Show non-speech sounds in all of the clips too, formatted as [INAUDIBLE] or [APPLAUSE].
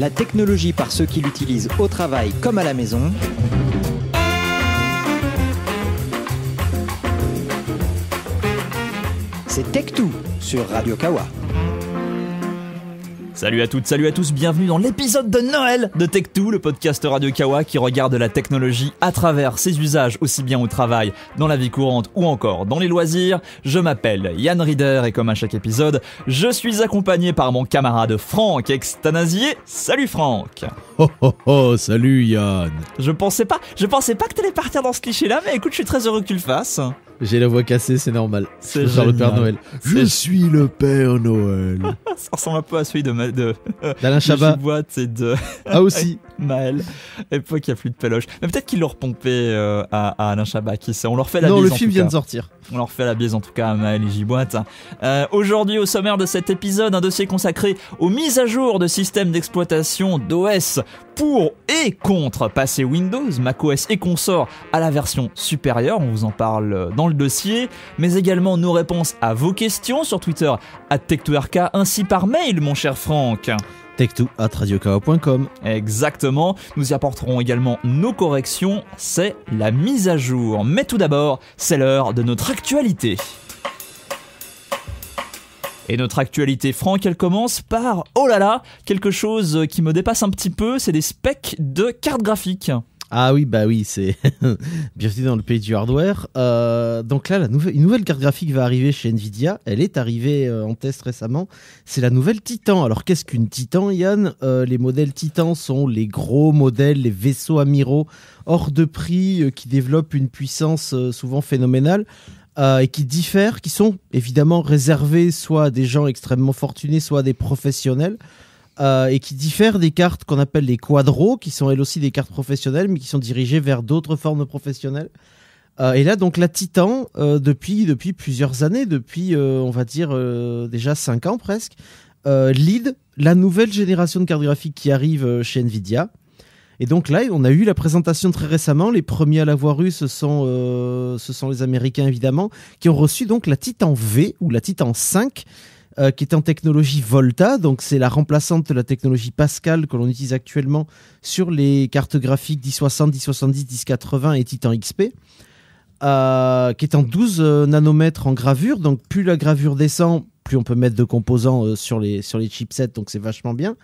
la technologie par ceux qui l'utilisent au travail comme à la maison. C'est Tech2 sur Radio Kawa. Salut à toutes, salut à tous, bienvenue dans l'épisode de Noël de Tech2, le podcast Radio Kawa qui regarde la technologie à travers ses usages aussi bien au travail, dans la vie courante ou encore dans les loisirs. Je m'appelle Yann Rieder et comme à chaque épisode, je suis accompagné par mon camarade Franck extanasié Salut Franck Oh oh oh, salut Yann Je pensais pas, je pensais pas que t'allais partir dans ce cliché là, mais écoute, je suis très heureux que tu le fasses. J'ai la voix cassée, c'est normal. C'est genre le Père Noël. Je suis le Père Noël. [LAUGHS] ça ressemble un peu à celui de [LAUGHS] d'Alain Chabat. et de Ah aussi. [LAUGHS] Maël. Époque il n'y a plus de peloche Mais peut-être qu'il l'ont repompé euh, à, Alain Chabat qui On leur fait la non, bise. Non, le film vient de sortir. On leur fait la bise en tout cas à Maël et Giboite. Euh, aujourd'hui au sommaire de cet épisode, un dossier consacré aux mises à jour de systèmes d'exploitation d'OS pour et contre passer Windows, macOS et consorts à la version supérieure. On vous en parle dans le le dossier, mais également nos réponses à vos questions sur Twitter, à Tech2RK, ainsi par mail, mon cher Franck tech Exactement, nous y apporterons également nos corrections, c'est la mise à jour. Mais tout d'abord, c'est l'heure de notre actualité. Et notre actualité, Franck, elle commence par, oh là là, quelque chose qui me dépasse un petit peu, c'est des specs de cartes graphiques. Ah oui, bah oui, c'est [LAUGHS] bienvenue dans le pays du hardware. Euh, donc là, une nouvelle carte graphique va arriver chez Nvidia. Elle est arrivée euh, en test récemment. C'est la nouvelle Titan. Alors qu'est-ce qu'une Titan, Yann euh, Les modèles Titan sont les gros modèles, les vaisseaux amiraux hors de prix qui développent une puissance souvent phénoménale. et qui diffèrent, qui sont évidemment réservés soit à des gens extrêmement fortunés, soit à des professionnels. Euh, et qui diffèrent des cartes qu'on appelle les quadros, qui sont elles aussi des cartes professionnelles, mais qui sont dirigées vers d'autres formes professionnelles. Euh, et là, donc, la Titan, euh, depuis, depuis plusieurs années, depuis, on va dire, déjà 5 ans presque, lead la nouvelle génération de cartes graphiques qui arrive chez Nvidia. Et donc là, on a eu la présentation très récemment. Les premiers à l'avoir eu, ce sont, ce sont les Américains évidemment, qui ont reçu donc la Titan V ou la Titan 5, euh, qui est en technologie Volta, donc c'est la remplaçante de la technologie Pascal que l'on utilise actuellement sur les cartes graphiques 1060, 1070, 1080 et Titan XP, euh, qui est en 12 euh, nanomètres en gravure, donc plus la gravure descend, plus on peut mettre de composants sur, les, sur les chipsets, donc c'est vachement bien.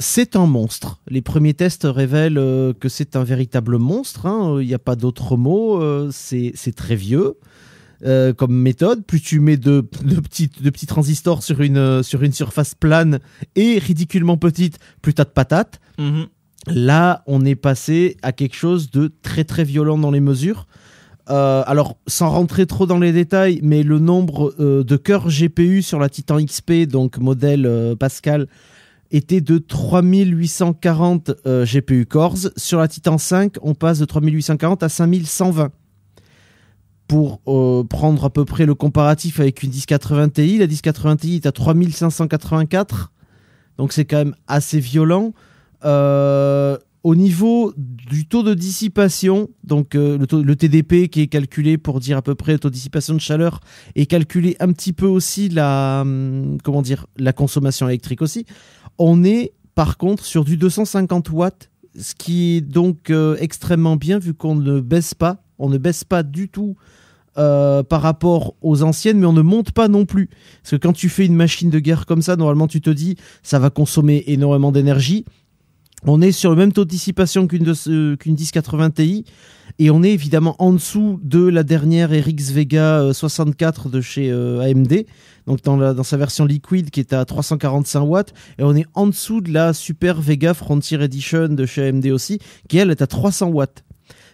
c'est un monstre. Les premiers tests révèlent que c'est un véritable monstre. Hein. Il n'y a pas d'autre mot. c'est très vieux. Euh, comme méthode. Plus tu mets de, petits, de petits transistors sur une, euh, sur une surface plane et ridiculement petite, plus t'as de patates. Mhm. Là, on est passé à quelque chose de très très violent dans les mesures. Euh, alors, sans rentrer trop dans les détails, mais le nombre de cœurs GPU sur la Titan XP, donc modèle Pascal, était de 3840 GPU cores. Sur la Titan 5, on passe de 3840 à 5120 pour euh, prendre à peu près le comparatif avec une 1080 Ti, la 1080 Ti est à 3584, donc c'est quand même assez violent. Euh, au niveau du taux de dissipation, donc euh, le, TDP qui est calculé pour dire à peu près le taux de dissipation de chaleur, et calculer un petit peu aussi la, hum, comment dire, la consommation électrique aussi, on est par contre sur du 250 watts, ce qui est donc extrêmement bien vu qu'on ne baisse pas on ne baisse pas du tout euh, par rapport aux anciennes, mais on ne monte pas non plus. Parce que quand tu fais une machine de guerre comme ça, normalement tu te dis ça va consommer énormément d'énergie. On est sur le même taux de dissipation qu'une 1080 Ti et on est évidemment en dessous de la dernière RX Vega 64 euh, de chez euh, AMD, donc dans, dans sa version liquide qui est à 345 watts, et on est en dessous de la Super Vega Frontier Edition de chez AMD aussi, qui elle est à 300 watts.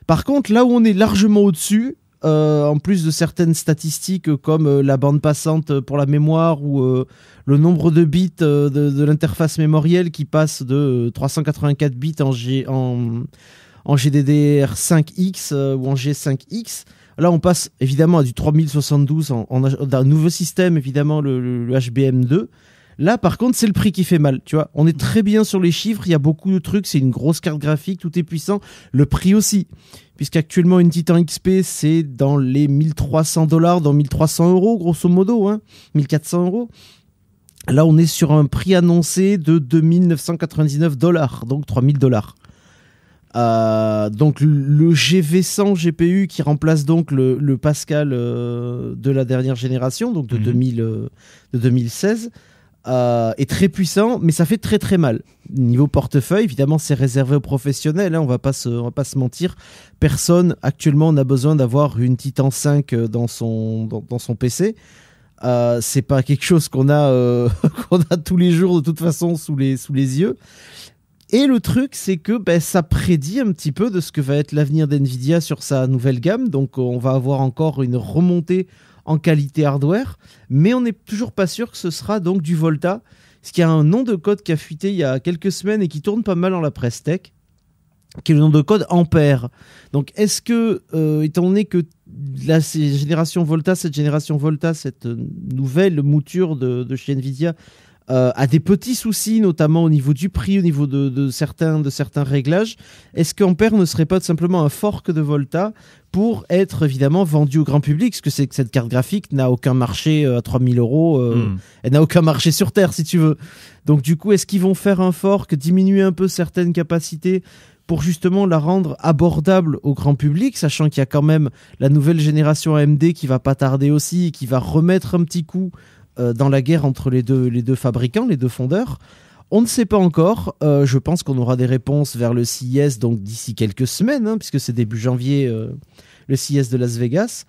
Par contre, là où on est largement au-dessus, euh, en plus de certaines statistiques comme euh, la bande passante pour la mémoire ou euh, le nombre de bits de, l'interface mémorielle qui passe de 384 bits en, GDDR5X ou en G5X. Là, on passe évidemment à du 3072 en, un nouveau système, évidemment le HBM2. Là, par contre, c'est le prix qui fait mal. Tu vois, on est très bien sur les chiffres. Il y a beaucoup de trucs. C'est une grosse carte graphique. Tout est puissant. Le prix aussi. Puisqu'actuellement, une Titan XP, c'est dans les 1300 dollars, dans 1300 euros, grosso modo, 1400 hein. euros. Là, on est sur un prix annoncé de 2999 dollars, donc 3000 dollars. Euh, donc le GV100 GPU qui remplace donc le, Pascal euh, de la dernière génération, donc de 2016. Mhm. Euh, est très puissant, mais ça fait très très mal. Niveau portefeuille, évidemment, c'est réservé aux professionnels, hein, on va pas se, va pas se mentir. Personne actuellement n'a besoin d'avoir une Titan 5 euh, dans son, dans, son PC. Euh, c'est pas quelque chose qu'on a, [LAUGHS] a tous les jours de toute façon sous les, sous les yeux. Et le truc, c'est que ben, ça prédit un petit peu de ce que va être l'avenir d'NVIDIA sur sa nouvelle gamme. Donc on va avoir encore une remontée en qualité hardware, mais on n'est toujours pas sûr que ce sera donc du Volta, ce qui a un nom de code qui a fuité il y a quelques semaines et qui tourne pas mal dans la presse tech, qui est le nom de code Ampère. Donc est-ce que, euh, étant donné que la génération Volta, cette génération Volta, cette euh, nouvelle mouture de, de chez Nvidia euh, à des petits soucis, notamment au niveau du prix, au niveau de, certains, de certains réglages. Est-ce qu'Ampère ne serait pas simplement un fork de Volta pour être évidemment vendu au grand public Parce que que cette carte graphique n'a aucun marché euh, à 3000 euros, euh, hmm. elle n'a aucun marché sur Terre si tu veux. Donc du coup, est-ce qu'ils vont faire un fork, diminuer un peu certaines capacités pour justement la rendre abordable au grand public, sachant qu'il y a quand même la nouvelle génération AMD qui va pas tarder aussi, et qui va remettre un petit coup euh, dans la guerre entre les deux, les deux fabricants, les deux fondeurs. On ne sait pas encore. Euh, je pense qu'on aura des réponses vers le CIS donc d'ici quelques semaines, hein, puisque c'est début janvier euh, le CIS de Las Vegas.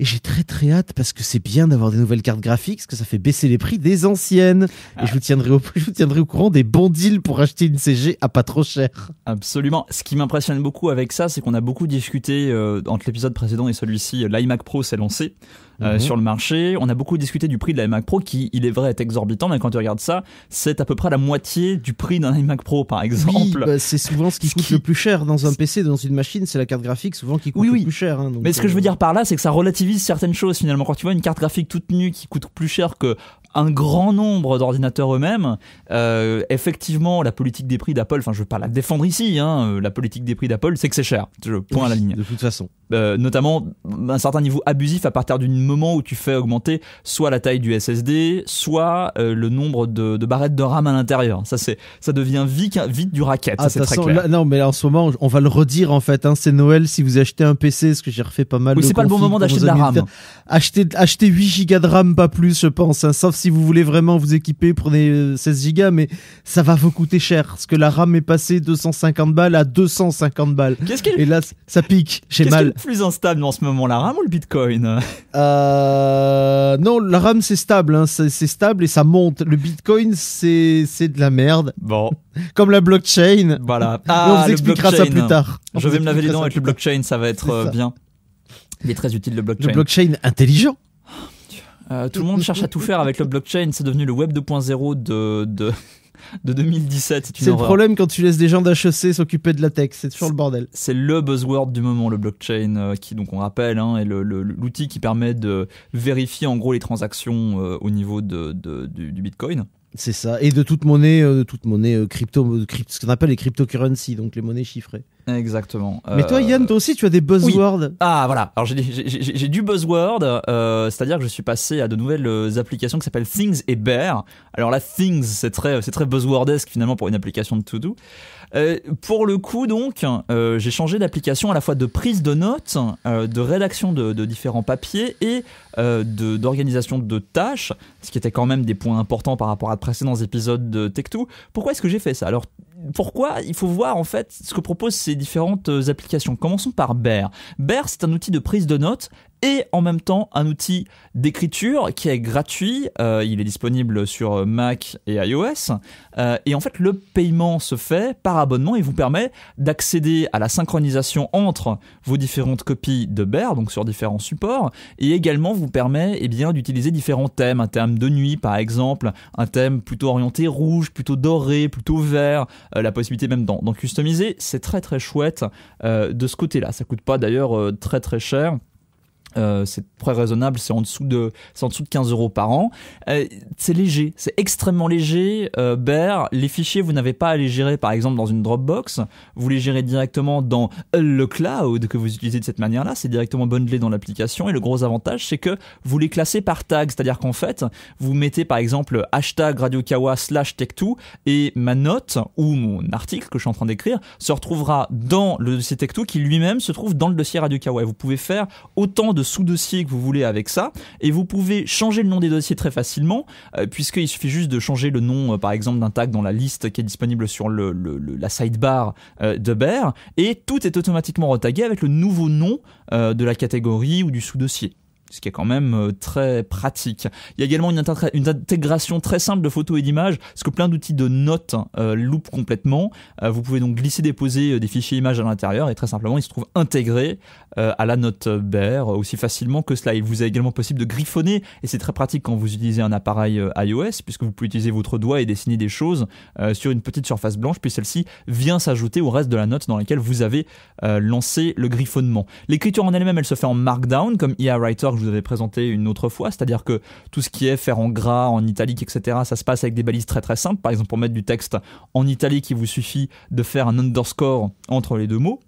Et j'ai très très hâte parce que c'est bien d'avoir des nouvelles cartes graphiques, parce que ça fait baisser les prix des anciennes. Et je vous, tiendrai au, [LAUGHS] je tiendrai au courant des bons deals pour acheter une CG à pas trop cher. Absolument. Ce qui m'impressionne beaucoup avec ça, c'est qu'on a beaucoup discuté entre l'épisode précédent et celui-ci. L'iMac Pro s'est lancé. Euh, mhm. sur le marché. On a beaucoup discuté du prix de la iMac Pro qui, il est vrai, est exorbitant, mais quand tu regardes ça, c'est à peu près la moitié du prix d'un iMac Pro, par exemple. Oui, bah, c'est souvent ce qui coûte le plus cher dans un PC, dans une machine, c'est la carte graphique souvent qui coûte le plus cher. Hein, mais ce que je veux euh, dire par là, c'est que ça relativise certaines choses finalement. Quand tu vois une carte graphique toute nue qui coûte plus cher que un grand nombre d'ordinateurs eux-mêmes. Euh, effectivement, la politique des prix d'Apple, enfin je ne veux pas la défendre ici, hein, euh, la politique des prix d'Apple, c'est que c'est cher. point à la ligne. De toute façon. Euh, notamment un certain niveau abusif à partir du moment où tu fais augmenter soit la taille du SSD, soit le nombre de, barrettes de RAM à l'intérieur. Ça, c'est, ça devient vite, vite du racket. Ah, non, mais là, en ce moment, on va le redire en fait. Hein, c'est Noël. Si vous achetez un PC, ce que j'ai refait pas mal. Oui, c'est pas le bon moment d'acheter de la RAM. Acheter, acheter 8 Go de RAM, pas plus, je pense. Hein, sauf si vous voulez vraiment vous équiper, prenez 16 Go, mais ça va vous coûter cher, parce que la RAM est passée de 250 balles à 250 balles. Qu'est-ce qu'il. Et là, ça pique, j'ai mal. qui est plus instable en ce moment, la RAM ou le Bitcoin euh, Non, la RAM c'est stable, hein. c'est, stable et ça monte. Le Bitcoin c'est, de la merde. Bon. Comme la blockchain. Voilà. on ah, vous expliquera ça plus tard. Je vais me laver les dents avec le blockchain, ça va être euh, bien. Il est très utile le blockchain. Le blockchain intelligent. Euh, tout le monde cherche à tout faire avec le blockchain. C'est devenu le web 2.0 de, de, [LAUGHS] de 2017. C'est le problème quand tu laisses des gens d'HEC s'occuper de la tech. C'est toujours le bordel. C'est le buzzword du moment, le blockchain, euh, qui, donc on rappelle, hein, est l'outil qui permet de vérifier en gros les transactions euh, au niveau de, du, Bitcoin. C'est ça. Et de toute monnaie, de toute monnaie crypto, ce qu'on appelle les cryptocurrencies, donc les monnaies chiffrées. Exactement. Mais toi, Yann, toi aussi, tu as des euh, buzzwords. Ah, voilà. Alors, j'ai du buzzword, euh, c'est-à-dire que je suis passé à de nouvelles euh, applications qui s'appellent Things et Bear. Alors là, Things, c'est très, très buzzwordesque finalement pour une application de to-do. pour le coup, donc, j'ai changé d'application à la fois de prise de notes, de rédaction de, différents papiers et d'organisation de, tâches, ce qui était quand même des points importants par rapport à précédents épisodes de Tech2. Pourquoi est-ce que j'ai fait ça Alors, pourquoi il faut voir en fait ce que proposent ces différentes euh, applications. Commençons par Bear. Bear, c'est un outil de prise de notes et en même temps un outil d'écriture qui est gratuit. Euh, il est disponible sur Mac et iOS. Euh, et en fait, le paiement se fait par abonnement et vous permet d'accéder à la synchronisation entre vos différentes copies de Bear, donc sur différents supports, et également vous permet eh bien d'utiliser différents thèmes, un thème de nuit par exemple, un thème plutôt orienté rouge, plutôt doré, plutôt vert, euh, la possibilité même d'en customiser. C'est très très chouette de ce côté-là. Ça coûte pas d'ailleurs très très cher. Euh, c'est très raisonnable, c'est en dessous de en dessous de 15 euros par an. Euh, c'est léger, c'est extrêmement léger. Euh, Bear, les fichiers vous n'avez pas à les gérer par exemple dans une Dropbox, vous les gérez directement dans le cloud que vous utilisez de cette manière-là. C'est directement bundlé dans l'application et le gros avantage c'est que vous les classez par tag, c'est-à-dire qu'en fait vous mettez par exemple hashtag radiokawa slash tech et ma note ou mon article que je suis en train d'écrire se retrouvera dans le dossier tech qui lui-même se trouve dans le dossier radiokawa. Et vous pouvez faire autant de sous dossier que vous voulez avec ça, et vous pouvez changer le nom des dossiers très facilement, euh, puisqu'il suffit juste de changer le nom, euh, par exemple, d'un tag dans la liste qui est disponible sur le, la sidebar euh, de Bear, et tout est automatiquement retagué avec le nouveau nom de la catégorie ou du sous-dossier ce qui est quand même euh, très pratique. Il y a également une, une intégration très simple de photos et d'images, parce que plein d'outils de notes euh, loupent complètement. Euh, vous pouvez donc glisser, déposer des fichiers images à l'intérieur, et très simplement, ils se trouvent intégrés à la note bear aussi facilement que cela. Il vous est également possible de griffonner, et c'est très pratique quand vous utilisez un appareil iOS, puisque vous pouvez utiliser votre doigt et dessiner des choses sur une petite surface blanche, puis celle-ci vient s'ajouter au reste de la note dans laquelle vous avez lancé le griffonnement. L'écriture en elle-même, elle se fait en Markdown, comme IA e Writer vous avez présenté une autre fois, c'est-à-dire que tout ce qui est faire en gras, en italique, etc., ça se passe avec des balises très très simples. Par exemple, pour mettre du texte en italique, il vous suffit de faire un underscore entre les deux mots.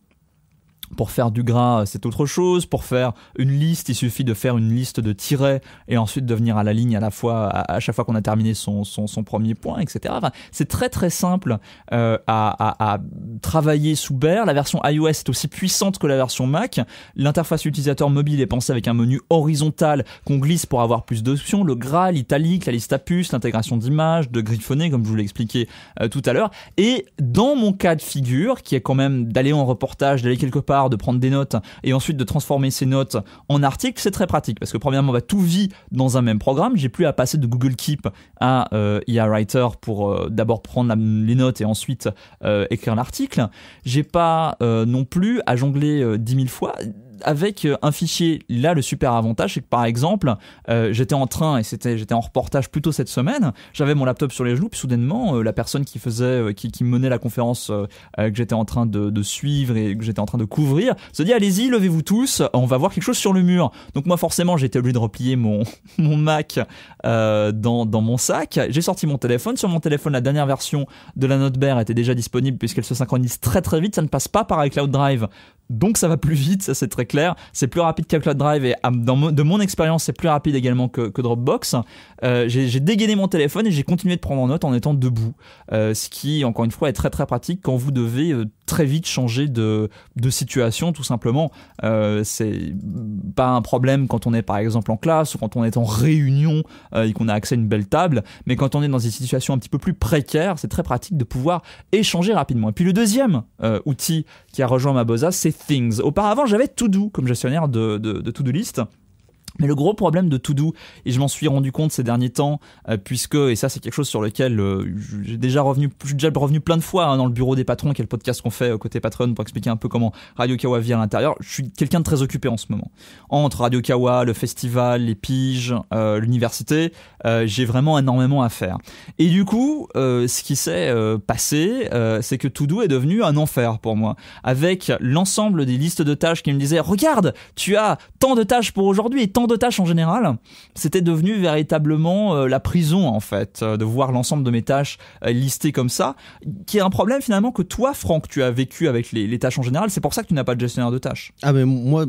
Pour faire du gras, euh, c'est autre chose. Pour faire une liste, il suffit de faire une liste de tirets et ensuite de venir à la ligne à la fois à, chaque fois qu'on a terminé son, premier point, etc. c'est très très simple euh, à, travailler sous Bear. La version iOS est aussi puissante que la version Mac. L'interface utilisateur mobile est pensée avec un menu horizontal qu'on glisse pour avoir plus d'options. Le gras, l'italique, la liste à puces, l'intégration d'images, de griffonner, comme je vous l'ai expliqué euh, tout à l'heure. Et dans mon cas de figure, qui est quand même d'aller en reportage, d'aller quelque part de prendre des notes et ensuite de transformer ces notes en articles, c'est très pratique parce que premièrement, va tout vit dans un même programme. J'ai plus à passer de Google Keep à euh, IA Writer pour euh, d'abord prendre les notes et ensuite euh, écrire l'article. J'ai pas non plus à jongler 10 000 fois avec euh, un fichier, là, le super avantage, c'est que par exemple, euh, j'étais en train et c'était, j'étais en reportage plutôt cette semaine, j'avais mon laptop sur les genoux, puis soudainement, euh, la personne qui faisait, qui, menait la conférence que j'étais en train de, suivre et que j'étais en train de couvrir, se dit allez-y, levez-vous tous, on va voir quelque chose sur le mur. Donc moi, forcément, j'étais obligé de replier mon, [LAUGHS] Mac dans, dans mon sac. J'ai sorti mon téléphone. Sur mon téléphone, la dernière version de la note Bear était déjà disponible puisqu'elle se synchronise très très vite. Ça ne passe pas par cloud Drive donc ça va plus vite, ça c'est très clair. C'est plus rapide que Cloud Drive et de mon expérience c'est plus rapide également que, Dropbox. Euh, j'ai dégainé mon téléphone et j'ai continué de prendre en note en étant debout, euh, ce qui encore une fois est très très pratique quand vous devez euh, très vite changer de, situation tout simplement. Euh, c'est pas un problème quand on est par exemple en classe ou quand on est en réunion euh, et qu'on a accès à une belle table, mais quand on est dans une situation un petit peu plus précaire c'est très pratique de pouvoir échanger rapidement. Et puis le deuxième euh, outil qui a rejoint ma bosa, c'est Things. Auparavant, j'avais To Do comme gestionnaire de, de, de To Do List. Mais le gros problème de to et je m'en suis rendu compte ces derniers temps, euh, puisque, et ça c'est quelque chose sur lequel euh, j'ai déjà revenu, déjà revenu plein de fois hein, dans le bureau des patrons, quel podcast qu'on fait euh, côté patron pour expliquer un peu comment Radio Kawa vit à l'intérieur, je suis quelqu'un de très occupé en ce moment. Entre Radio Kawa, le festival, les piges, l'université, j'ai vraiment énormément à faire. Et du coup, ce qui s'est passé, c'est que to est devenu un enfer pour moi, avec l'ensemble des listes de tâches qui me disaient, regarde, tu as tant de tâches pour aujourd'hui et tant de tâches en général, c'était devenu véritablement euh, la prison en fait, euh, de voir l'ensemble de mes tâches euh, listées comme ça, qui est un problème finalement que toi, Franck, tu as vécu avec les, tâches en général. C'est pour ça que tu n'as pas de gestionnaire de tâches. Ah mais moi,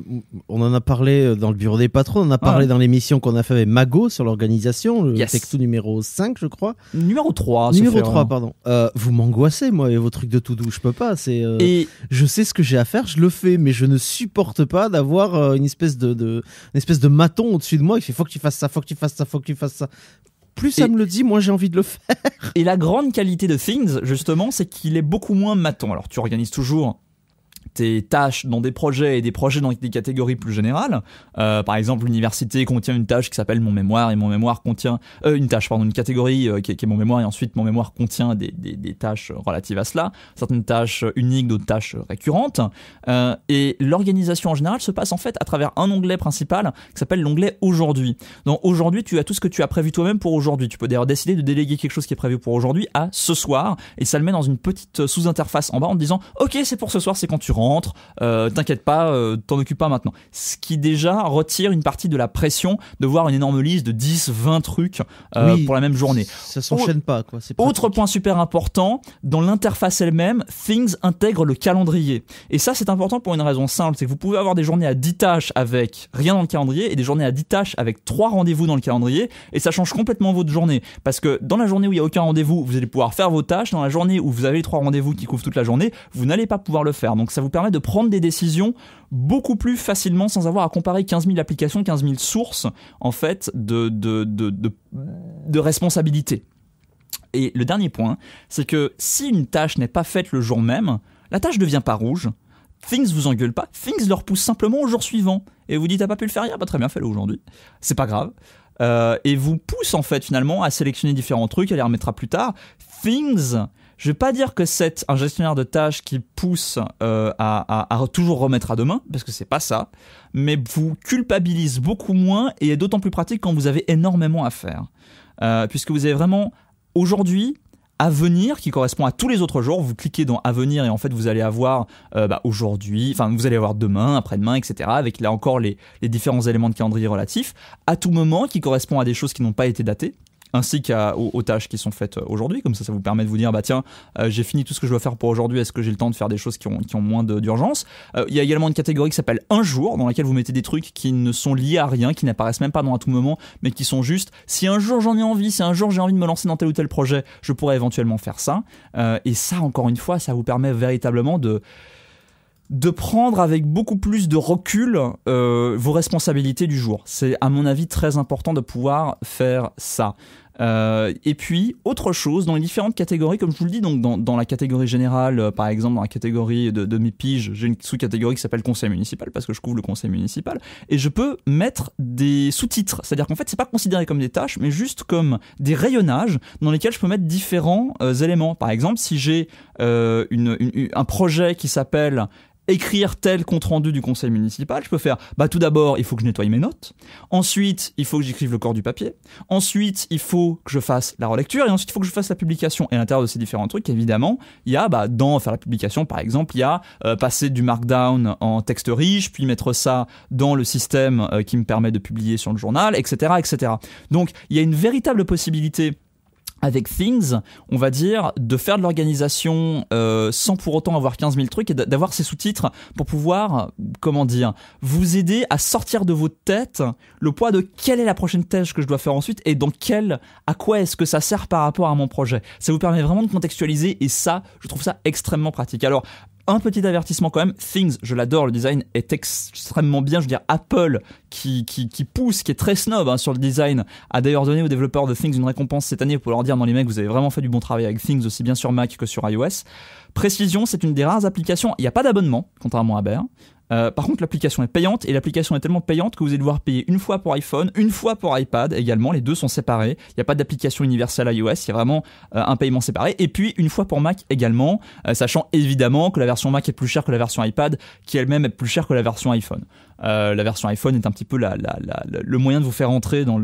on en a parlé dans le bureau des patrons, on en a ah. parlé dans l'émission qu'on a fait avec Mago sur l'organisation, le texte numéro 5 je crois. Numéro 3. Numéro 3, hein. pardon. vous m'angoissez moi et vos trucs de tout doux, je peux pas. C'est, et... Je sais ce que j'ai à faire, je le fais, mais je ne supporte pas d'avoir une espèce de, de, une espèce de maton au-dessus de moi, il fait faut que tu fasses ça, faut que tu fasses ça, faut que tu fasses ça. Plus ça me le dit, moins j'ai envie de le faire. Et la grande qualité de Things, justement, c'est qu'il est beaucoup moins maton. Alors tu organises toujours tes tâches dans des projets et des projets dans des catégories plus générales. Euh, par exemple, l'université contient une tâche qui s'appelle mon mémoire et mon mémoire contient euh, une tâche, pardon, une catégorie euh, qui, est, mon mémoire et ensuite mon mémoire contient des, tâches relatives à cela, certaines tâches uniques, d'autres tâches récurrentes. et l'organisation en général se passe en fait à travers un onglet principal qui s'appelle l'onglet aujourd'hui. Donc aujourd'hui, tu as tout ce que tu as prévu toi-même pour aujourd'hui. Tu peux d'ailleurs décider de déléguer quelque chose qui est prévu pour aujourd'hui à ce soir et ça le met dans une petite sous-interface en bas en te disant OK, c'est pour ce soir, c'est quand tu rentres rentre, euh, t'inquiète pas, euh, t'en occupe pas maintenant. Ce qui déjà retire une partie de la pression de voir une énorme liste de 10, 20 trucs euh, pour la même journée. Ça s'enchaîne pas, quoi. Autre point super important, dans l'interface elle-même, Things intègre le calendrier. Et ça, c'est important pour une raison simple, c'est que vous pouvez avoir des journées à 10 tâches avec rien dans le calendrier et des journées à 10 tâches avec 3 rendez-vous dans le calendrier et ça change complètement votre journée. Parce que dans la journée où il n'y a aucun rendez-vous, vous allez pouvoir faire vos tâches. Dans la journée où vous avez les 3 rendez-vous qui couvrent toute la journée, vous n'allez pas pouvoir le faire. Donc ça vous permet de prendre des décisions beaucoup plus facilement sans avoir à comparer 15 000 applications, 15 000 sources en fait de, de, responsabilité. Et le dernier point, c'est que si une tâche n'est pas faite le jour même, la tâche ne devient pas rouge. Things vous engueule pas, Things leur pousse simplement au jour suivant. Et vous dites, t'as ah, pas pu le faire hier, pas bah, très bien, fais-le aujourd'hui. C'est pas grave. Euh, et vous pousse en fait finalement à sélectionner différents trucs, à les remettre plus tard. Things je vais pas dire que c'est un gestionnaire de tâches qui pousse euh, à, toujours remettre à demain, parce que c'est pas ça, mais vous culpabilise beaucoup moins et est d'autant plus pratique quand vous avez énormément à faire. Euh, puisque vous avez vraiment aujourd'hui, à venir qui correspond à tous les autres jours. Vous cliquez dans à venir et en fait vous allez avoir euh, bah, aujourd'hui, enfin vous allez avoir demain, après-demain, etc. Avec là encore les, les différents éléments de calendrier relatifs à tout moment qui correspond à des choses qui n'ont pas été datées ainsi qu'aux aux tâches qui sont faites euh, aujourd'hui. Comme ça, ça vous permet de vous dire, bah tiens, euh, j'ai fini tout ce que je dois faire pour aujourd'hui, est-ce que j'ai le temps de faire des choses qui ont, moins d'urgence euh, Il y a également une catégorie qui s'appelle un jour, dans laquelle vous mettez des trucs qui ne sont liés à rien, qui n'apparaissent même pas dans un tout moment, mais qui sont juste, si un jour j'en ai envie, si un jour j'ai envie de me lancer dans tel ou tel projet, je pourrais éventuellement faire ça. et ça, encore une fois, ça vous permet véritablement de de prendre avec beaucoup plus de recul vos responsabilités du jour. C'est à mon avis très important de pouvoir faire ça. Euh, et puis, autre chose, dans les différentes catégories, comme je vous le dis, donc dans, la catégorie générale, euh, par exemple, dans la catégorie de, mes piges, j'ai une sous-catégorie qui s'appelle conseil municipal, parce que je couvre le conseil municipal, et je peux mettre des sous-titres. C'est-à-dire qu'en fait, c'est pas considéré comme des tâches, mais juste comme des rayonnages dans lesquels je peux mettre différents euh, éléments. Par exemple, si j'ai un projet qui s'appelle écrire tel compte rendu du conseil municipal, je peux faire bah tout d'abord, il faut que je nettoie mes notes. Ensuite, il faut que j'écrive le corps du papier. Ensuite, il faut que je fasse la relecture et ensuite il faut que je fasse la publication. Et à l'intérieur de ces différents trucs, évidemment, il y a bah dans faire la publication par exemple, il y a euh, passer du markdown en texte riche, puis mettre ça dans le système euh, qui me permet de publier sur le journal, etc., etc. Donc, il y a une véritable possibilité avec Things, on va dire, de faire de l'organisation euh, sans pour autant avoir 15 000 trucs et d'avoir ces sous-titres pour pouvoir, comment dire, vous aider à sortir de votre tête le poids de quelle est la prochaine tâche que je dois faire ensuite et dans quelle, à quoi est-ce que ça sert par rapport à mon projet. Ça vous permet vraiment de contextualiser et ça, je trouve ça extrêmement pratique. Alors, un petit avertissement quand même, Things, je l'adore, le design est extrêmement bien. Je veux dire, Apple, qui, qui, pousse, qui est très snob hein, sur le design, a d'ailleurs donné aux développeurs de Things une récompense cette année pour leur dire, dans les mecs, vous avez vraiment fait du bon travail avec Things, aussi bien sur Mac que sur iOS. Précision, c'est une des rares applications, il n'y a pas d'abonnement, contrairement à Bear. Euh, par contre, l'application est payante et l'application est tellement payante que vous allez devoir payer une fois pour iPhone, une fois pour iPad également. Les deux sont séparés. Il n'y a pas d'application universelle iOS. Il y a vraiment euh, un paiement séparé. Et puis une fois pour Mac également, euh, sachant évidemment que la version Mac est plus chère que la version iPad, qui elle-même est plus chère que la version iPhone. Euh, la version iPhone est un petit peu le moyen de vous faire entrer dans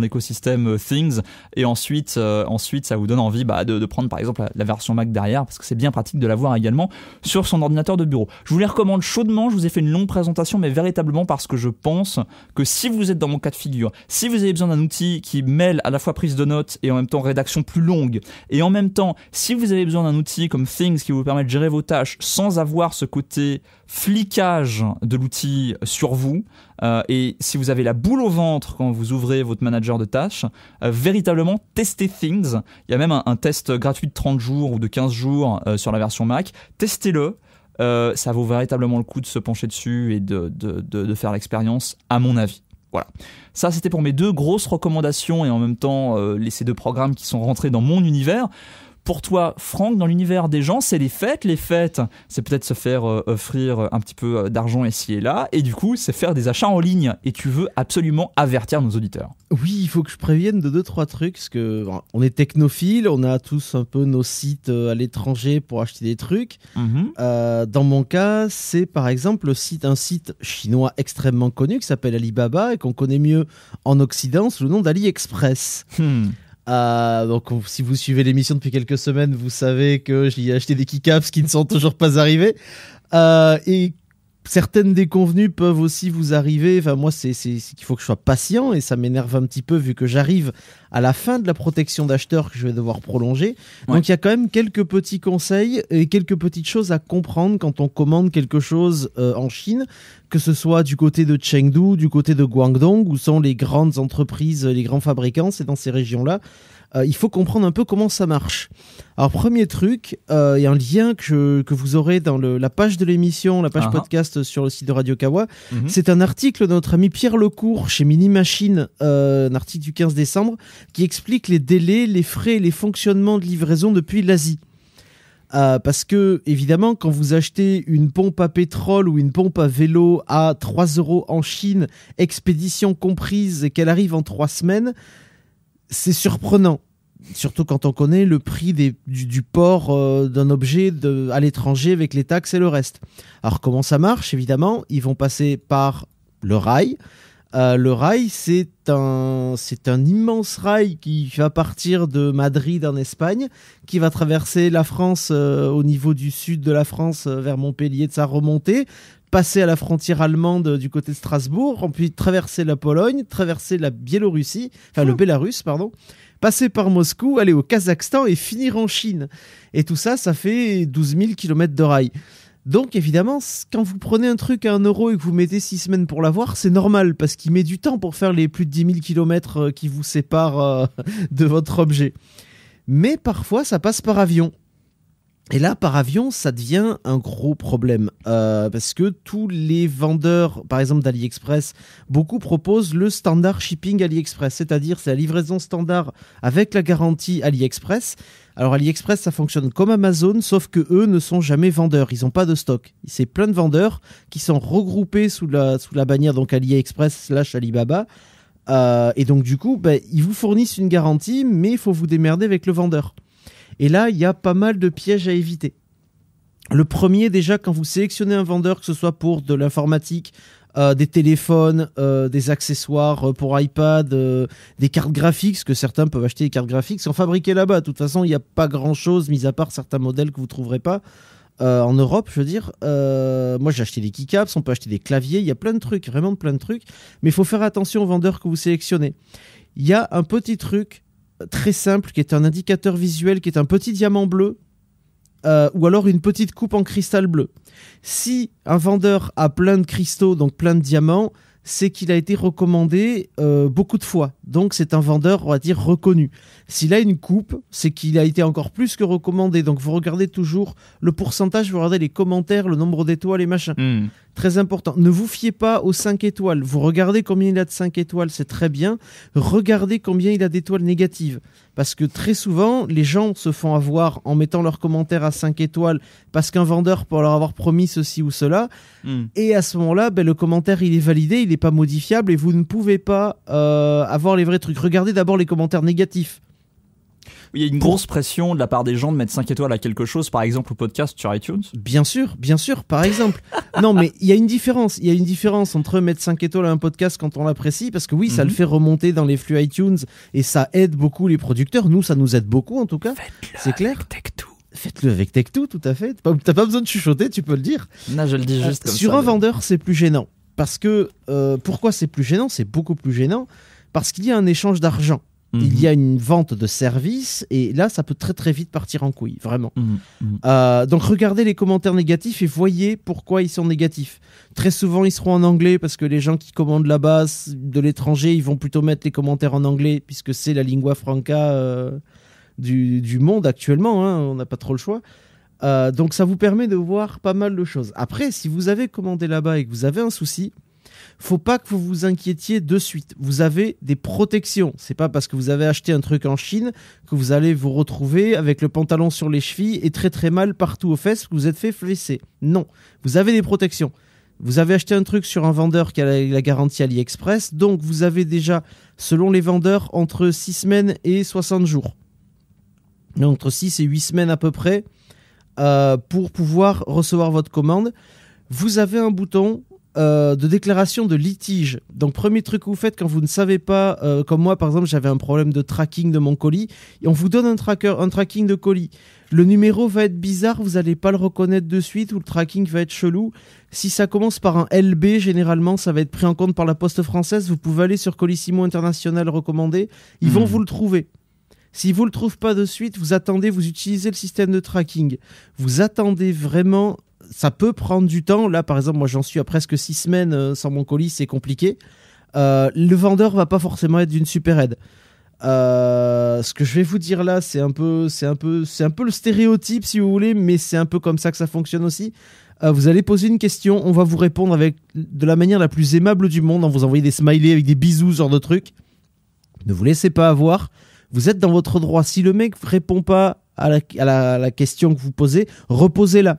l'écosystème euh, Things et ensuite euh, ensuite ça vous donne envie bah, de, de, prendre par exemple la, version Mac derrière parce que c'est bien pratique de l'avoir également sur son ordinateur de bureau. Je vous les recommande chaudement. Je vous ai fait une longue présentation mais véritablement parce que je pense que si vous êtes dans mon cas de figure, si vous avez besoin d'un outil qui mêle à la fois prise de notes et en même temps rédaction plus longue et en même temps si vous avez besoin d'un outil comme Things qui vous permet de gérer vos tâches sans avoir ce côté flicage de l'outil sur vous. Euh, et si vous avez la boule au ventre quand vous ouvrez votre manager de tâches, euh, véritablement testez Things. Il y a même un, test gratuit de 30 jours ou de 15 jours euh, sur la version Mac. Testez-le. ça vaut véritablement le coup de se pencher dessus et de, faire l'expérience, à mon avis. Voilà. Ça, c'était pour mes deux grosses recommandations et en même temps les, ces deux programmes qui sont rentrés dans mon univers. Pour toi, Franck, dans l'univers des gens, c'est les fêtes. Les fêtes, c'est peut-être se faire euh, offrir un petit peu euh, d'argent ici et là. Et du coup, c'est faire des achats en ligne. Et tu veux absolument avertir nos auditeurs. Oui, il faut que je prévienne de deux, trois trucs. que on est technophile, on a tous un peu nos sites euh, à l'étranger pour acheter des trucs. Mhm. dans mon cas, c'est par exemple le site, un site chinois extrêmement connu qui s'appelle Alibaba et qu'on connaît mieux en Occident sous le nom d'AliExpress. Hmm. Euh, donc, si vous suivez l'émission depuis quelques semaines, vous savez que j'y ai acheté des kick-ups qui ne sont toujours pas arrivés. Euh, certaines déconvenues peuvent aussi vous arriver. Enfin, moi, c'est qu'il faut que je sois patient et ça m'énerve un petit peu vu que j'arrive à la fin de la protection d'acheteur que je vais devoir prolonger. Donc, il y a quand même quelques petits conseils et quelques petites choses à comprendre quand on commande quelque chose euh, en Chine, que ce soit du côté de Chengdu, du côté de Guangdong, où sont les grandes entreprises, les grands fabricants, c'est dans ces régions-là. Euh, il faut comprendre un peu comment ça marche. Alors, premier truc, euh, il y a un lien que, vous aurez dans la page de l'émission, la page ah ah. podcast sur le site de Radio Kawa. Mhm. C'est un article de notre ami Pierre Lecourt chez Mini Machine, euh, un article du 15 décembre, qui explique les délais, les frais, les fonctionnements de livraison depuis l'Asie. parce que, évidemment, quand vous achetez une pompe à pétrole ou une pompe à vélo à 3 euros en Chine, expédition comprise, et qu'elle arrive en 3 semaines, c'est surprenant. Surtout quand on connaît le prix du, port euh, d'un objet à l'étranger avec les taxes et le reste. Alors comment ça marche Évidemment, ils vont passer par le rail. Euh, le rail, c'est un, immense rail qui va partir de Madrid en Espagne, qui va traverser la France euh, au niveau du sud de la France vers Montpellier de sa remontée passer à la frontière allemande euh, du côté de Strasbourg, puis traverser la Pologne, traverser la Biélorussie, enfin le Bélarus, pardon, passer par Moscou, aller au Kazakhstan et finir en Chine. Et tout ça, ça fait 12 000 km de rail. Donc évidemment, quand vous prenez un truc à 1 euro et que vous mettez 6 semaines pour l'avoir, c'est normal, parce qu'il met du temps pour faire les plus de 10 000 km qui vous séparent euh, [LAUGHS] de votre objet. Mais parfois, ça passe par avion. Et là, par avion, ça devient un gros problème euh, parce que tous les vendeurs, par exemple d'AliExpress, beaucoup proposent le standard shipping AliExpress, c'est-à-dire c'est la livraison standard avec la garantie AliExpress. Alors AliExpress, ça fonctionne comme Amazon, sauf que eux ne sont jamais vendeurs, ils n'ont pas de stock. C'est plein de vendeurs qui sont regroupés sous la, bannière donc AliExpress slash Alibaba. Euh, et donc du coup, ben, ils vous fournissent une garantie, mais il faut vous démerder avec le vendeur. Et là, il y a pas mal de pièges à éviter. Le premier, déjà, quand vous sélectionnez un vendeur, que ce soit pour de l'informatique, euh, des téléphones, euh, des accessoires euh, pour iPad, des cartes graphiques, parce que certains peuvent acheter des cartes graphiques, sont fabriquées là-bas. De toute façon, il n'y a pas grand-chose, mis à part certains modèles que vous ne trouverez pas. en Europe, je veux dire. moi, j'ai acheté des keycaps, on peut acheter des claviers, il y a plein de trucs, vraiment plein de trucs. Mais il faut faire attention aux vendeurs que vous sélectionnez. Il y a un petit truc très simple qui est un indicateur visuel qui est un petit diamant bleu euh, ou alors une petite coupe en cristal bleu. Si un vendeur a plein de cristaux, donc plein de diamants, c'est qu'il a été recommandé euh, beaucoup de fois. Donc c'est un vendeur, on va dire, reconnu. S'il a une coupe, c'est qu'il a été encore plus que recommandé. Donc vous regardez toujours le pourcentage, vous regardez les commentaires, le nombre d'étoiles et machin. Hmm. Très important. Ne vous fiez pas aux 5 étoiles. Vous regardez combien il a de 5 étoiles, c'est très bien. Regardez combien il a d'étoiles négatives parce que très souvent, les gens se font avoir en mettant leurs commentaires à 5 étoiles parce qu'un vendeur peut leur avoir promis ceci ou cela. Hmm. Et à ce moment-là, ben, le commentaire, il est validé, il n'est pas modifiable et vous ne pouvez pas euh, avoir les vrais trucs. Regardez d'abord les commentaires négatifs il y a une grosse pression de la part des gens de mettre 5 étoiles à quelque chose, par exemple au podcast sur iTunes Bien sûr, bien sûr, par exemple. [LAUGHS] non, mais il y a une différence. Il y a une différence entre mettre 5 étoiles à un podcast quand on l'apprécie, parce que oui, ça le mhm. fait remonter dans les flux iTunes et ça aide beaucoup les producteurs. Nous, ça nous aide beaucoup en tout cas. C'est clair. Faites-le avec Tech2, tout à fait. T'as pas besoin de chuchoter, tu peux le dire. Non, je le dis juste euh, Sur un vendeur, c'est plus gênant. Parce que, euh, pourquoi c'est plus gênant C'est beaucoup plus gênant parce qu'il y a un échange d'argent. Il y a mhm. une vente de services et là, ça peut très très vite partir en couille, vraiment. Mhm. Mhm. Euh, donc regardez les commentaires négatifs et voyez pourquoi ils sont négatifs. Très souvent, ils seront en anglais parce que les gens qui commandent là-bas de l'étranger, ils vont plutôt mettre les commentaires en anglais puisque c'est la lingua franca euh, du, monde actuellement. Hein, on n'a pas trop le choix. Euh, donc ça vous permet de voir pas mal de choses. Après, si vous avez commandé là-bas et que vous avez un souci, faut pas que vous vous inquiétiez de suite. Vous avez des protections. C'est pas parce que vous avez acheté un truc en Chine que vous allez vous retrouver avec le pantalon sur les chevilles et très très mal partout aux fesses que vous êtes fait flesser. Non, vous avez des protections. Vous avez acheté un truc sur un vendeur qui a la, garantie AliExpress, donc vous avez déjà, selon les vendeurs, entre 6 semaines et 60 jours. Entre 6 et 8 semaines à peu près euh, pour pouvoir recevoir votre commande. Vous avez un bouton euh, de déclaration de litige. Donc, premier truc que vous faites quand vous ne savez pas, euh, comme moi par exemple, j'avais un problème de tracking de mon colis, on vous donne un, tracker, un tracking de colis. Le numéro va être bizarre, vous n'allez pas le reconnaître de suite, ou le tracking va être chelou. Si ça commence par un LB, généralement, ça va être pris en compte par la Poste française. Vous pouvez aller sur Colissimo International recommandé, ils vont hmm. vous le trouver. Si vous le trouvez pas de suite, vous attendez, vous utilisez le système de tracking. Vous attendez vraiment ça peut prendre du temps. Là, par exemple, moi, j'en suis à presque six semaines euh, sans mon colis, c'est compliqué. Euh, le vendeur va pas forcément être d'une super aide. Euh, ce que je vais vous dire là, c'est un peu, c'est un peu, c'est un peu le stéréotype si vous voulez, mais c'est un peu comme ça que ça fonctionne aussi. vous allez poser une question, on va vous répondre avec de la manière la plus aimable du monde, en vous envoyant des smileys avec des bisous, genre de trucs. Ne vous laissez pas avoir. Vous êtes dans votre droit. Si le mec répond pas à la question que vous posez, reposez-la.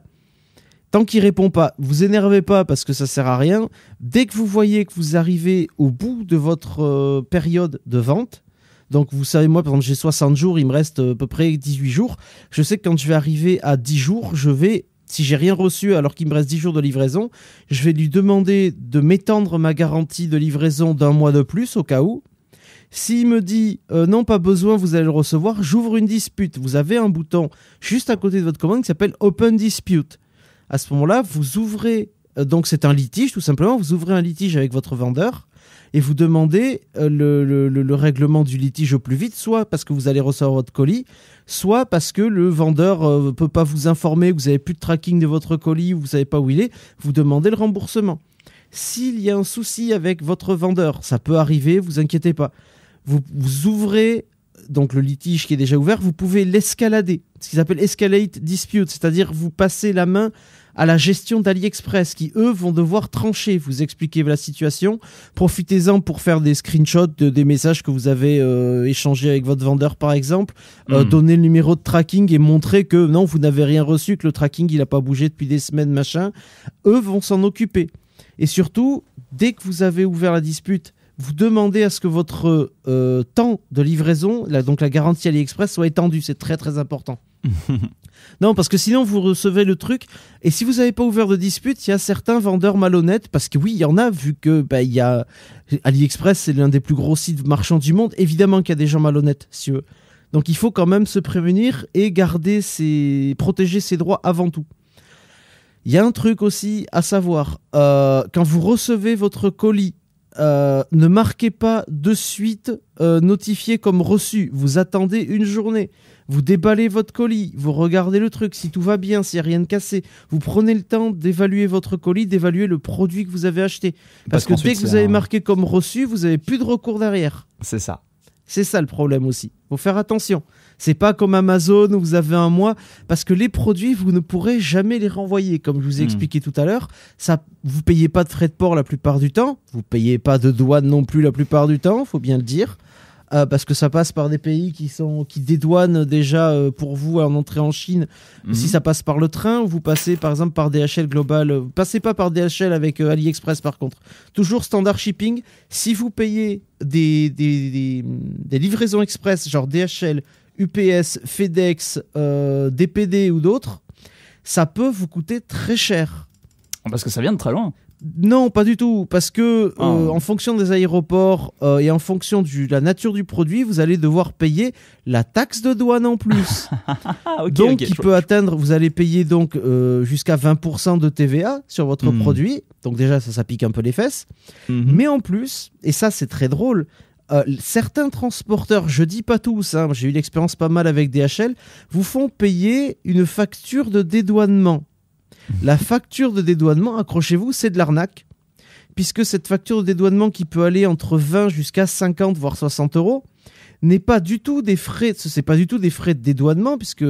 Tant qu'il répond pas, vous énervez pas parce que ça sert à rien. Dès que vous voyez que vous arrivez au bout de votre euh, période de vente, donc vous savez, moi par exemple j'ai 60 jours, il me reste euh, à peu près 18 jours. Je sais que quand je vais arriver à 10 jours, je vais si j'ai rien reçu alors qu'il me reste 10 jours de livraison, je vais lui demander de m'étendre ma garantie de livraison d'un mois de plus au cas où. S'il me dit euh, non, pas besoin, vous allez le recevoir, j'ouvre une dispute. Vous avez un bouton juste à côté de votre commande qui s'appelle Open Dispute à ce moment-là, vous ouvrez, euh, donc c'est un litige tout simplement, vous ouvrez un litige avec votre vendeur et vous demandez euh, le, règlement du litige au plus vite, soit parce que vous allez recevoir votre colis, soit parce que le vendeur ne euh, peut pas vous informer, vous n'avez plus de tracking de votre colis, vous ne savez pas où il est, vous demandez le remboursement. S'il y a un souci avec votre vendeur, ça peut arriver, vous inquiétez pas. Vous, vous ouvrez donc le litige qui est déjà ouvert, vous pouvez l'escalader, ce qu'ils appellent escalate dispute, c'est-à-dire vous passez la main à la gestion d'AliExpress qui, eux, vont devoir trancher, vous expliquer la situation. Profitez-en pour faire des screenshots des messages que vous avez euh, échangés avec votre vendeur, par exemple. Donnez euh, hmm. donner le numéro de tracking et montrer que non, vous n'avez rien reçu, que le tracking, il n'a pas bougé depuis des semaines, machin. Eux vont s'en occuper. Et surtout, dès que vous avez ouvert la dispute, vous demandez à ce que votre euh, temps de livraison, là, donc la garantie AliExpress, soit étendue. C'est très très important non, parce que sinon vous recevez le truc et si vous n'avez pas ouvert de dispute, il y a certains vendeurs malhonnêtes parce que oui, il y en a vu que bah il y a AliExpress, c'est l'un des plus gros sites marchands du monde. Évidemment qu'il y a des gens malhonnêtes, si eux. Donc il faut quand même se prévenir et garder ses protéger ses droits avant tout. Il y a un truc aussi à savoir euh, quand vous recevez votre colis euh, ne marquez pas de suite euh, notifié comme reçu. Vous attendez une journée. Vous déballez votre colis, vous regardez le truc, si tout va bien, s'il n'y a rien de cassé. Vous prenez le temps d'évaluer votre colis, d'évaluer le produit que vous avez acheté. Parce, que dès que vous avez marqué comme reçu, vous n'avez plus de recours derrière. C'est ça. C'est ça le problème aussi. Faut faire attention. C'est pas comme Amazon où vous avez un mois parce que les produits vous ne pourrez jamais les renvoyer comme je vous ai hmm. expliqué tout à l'heure. Ça vous payez pas de frais de port la plupart du temps, vous payez pas de douane non plus la plupart du temps, faut bien le dire. Euh, parce que ça passe par des pays qui sont qui dédouanent déjà euh, pour vous en entrée en Chine. Mhm. Si ça passe par le train, vous passez par exemple par DHL Global. Vous passez pas par DHL avec euh, AliExpress par contre. Toujours standard shipping. Si vous payez des, des livraisons express, genre DHL, UPS, FedEx, DPD ou d'autres, ça peut vous coûter très cher. Parce que ça vient de très loin. Non, pas du tout, parce que ah. euh, en fonction des aéroports euh, et en fonction de la nature du produit, vous allez devoir payer la taxe de douane en plus. [LAUGHS] Ah, donc, qui peut atteindre, vous allez payer donc euh, jusqu'à 20% de TVA sur votre hmm. produit. Donc déjà, ça, ça pique un peu les fesses. Mhm. Mais en plus, et ça, c'est très drôle. certains transporteurs, je dis pas tous, hein, j'ai eu l'expérience pas mal avec DHL, vous font payer une facture de dédouanement. La facture de dédouanement, accrochez-vous, c'est de l'arnaque, puisque cette facture de dédouanement qui peut aller entre 20 jusqu'à 50 voire 60 euros n'est pas du tout des frais, c'est pas du tout des frais de dédouanement puisque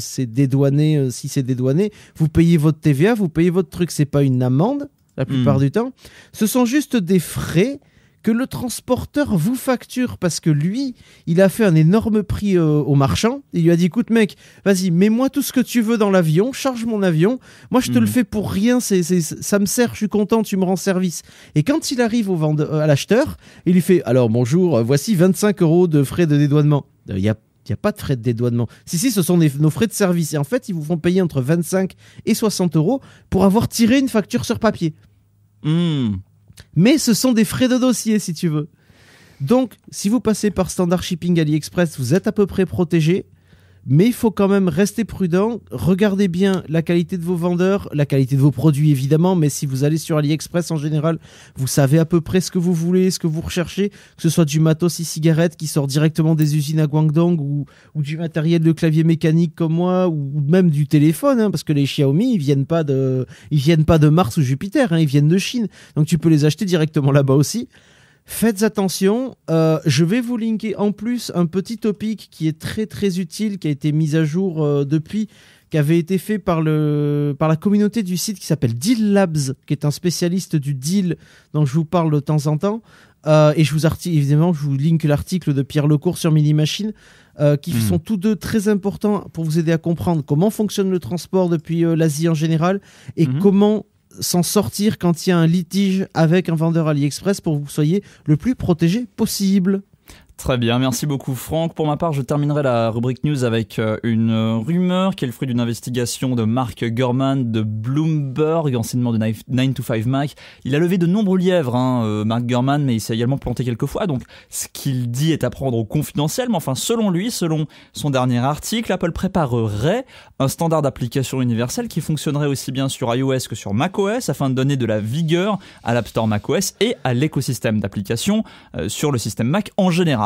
c'est dédouané, euh, si c'est dédouané, vous payez votre TVA, vous payez votre truc, c'est pas une amende la plupart hmm. du temps. Ce sont juste des frais que le transporteur vous facture parce que lui, il a fait un énorme prix euh, au marchand. Il lui a dit écoute, mec, vas-y, mets-moi tout ce que tu veux dans l'avion, charge mon avion. Moi, je te le mhm. fais pour rien, ça me sert, je suis content, tu me rends service. Et quand il arrive au euh, à l'acheteur, il lui fait alors bonjour, euh, voici 25 euros de frais de dédouanement. Il a n'y a pas de frais de dédouanement. Si, si, ce sont nos frais de service. Et en fait, ils vous font payer entre 25 et 60 euros pour avoir tiré une facture sur papier. Hum... Mais ce sont des frais de dossier, si tu veux. Donc, si vous passez par Standard Shipping AliExpress, vous êtes à peu près protégé. Mais il faut quand même rester prudent, regardez bien la qualité de vos vendeurs, la qualité de vos produits évidemment, mais si vous allez sur AliExpress en général, vous savez à peu près ce que vous voulez, ce que vous recherchez, que ce soit du matos et cigarettes qui sort directement des usines à Guangdong ou, du matériel de clavier mécanique comme moi ou même du téléphone, hein, parce que les Xiaomi ils viennent pas de, ils viennent pas de Mars ou Jupiter, hein, ils viennent de Chine, donc tu peux les acheter directement là-bas aussi. Faites attention, euh, je vais vous linker en plus un petit topic qui est très très utile, qui a été mis à jour euh, depuis, qui avait été fait par, le, par la communauté du site qui s'appelle Deal Labs, qui est un spécialiste du deal dont je vous parle de temps en temps. Euh, et je vous évidemment, je vous link l'article de Pierre Lecourt sur Mini Machine, qui hmm. sont tous deux très importants pour vous aider à comprendre comment fonctionne le transport depuis l'Asie en général et hmm. comment s'en sortir quand il y a un litige avec un vendeur AliExpress pour que vous soyez le plus protégé possible. Très bien, merci beaucoup Franck. Pour ma part, je terminerai la rubrique news avec euh, une rumeur qui est le fruit d'une investigation de Mark Gurman de Bloomberg, enseignement de 9 to 5 Mac. Il a levé de nombreux lièvres, hein, euh, Mark Gurman, mais il s'est également planté quelques fois, donc ce qu'il dit est à prendre au confidentiel, mais enfin selon lui, selon son dernier article, Apple préparerait un standard d'application universel qui fonctionnerait aussi bien sur iOS que sur macOS afin de donner de la vigueur à l'App Store macOS et à l'écosystème d'applications euh, sur le système Mac en général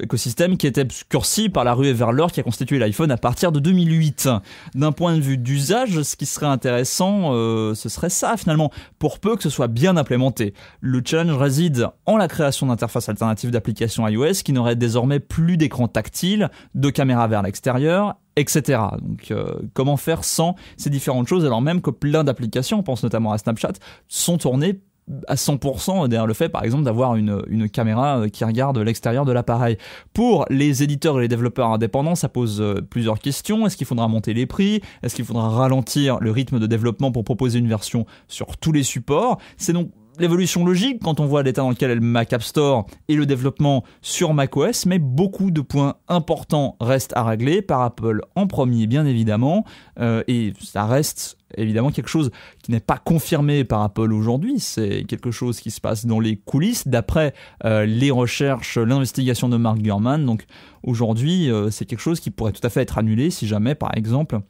écosystème qui était obscurci par la ruée vers l'or qui a constitué l'iPhone à partir de 2008. D'un point de vue d'usage, ce qui serait intéressant, euh, ce serait ça finalement, pour peu que ce soit bien implémenté. Le challenge réside en la création d'interfaces alternatives d'applications iOS qui n'auraient désormais plus d'écran tactile, de caméra vers l'extérieur etc. Donc euh, comment faire sans ces différentes choses alors même que plein d'applications, on pense notamment à Snapchat, sont tournées à 100% derrière le fait, par exemple, d'avoir une, une, caméra euh, qui regarde l'extérieur de l'appareil. Pour les éditeurs et les développeurs indépendants, ça pose euh, plusieurs questions. Est-ce qu'il faudra monter les prix Est-ce qu'il faudra ralentir le rythme de développement pour proposer une version sur tous les supports C'est donc l'évolution logique quand on voit l'état dans lequel est Mac App Store et le développement sur macOS, mais beaucoup de points importants restent à régler par Apple en premier, bien évidemment, euh, et ça reste évidemment quelque chose qui n'est pas confirmé par Apple aujourd'hui, c'est quelque chose qui se passe dans les coulisses, d'après euh, les recherches, l'investigation de Mark Gurman, donc aujourd'hui euh, c'est quelque chose qui pourrait tout à fait être annulé si jamais par exemple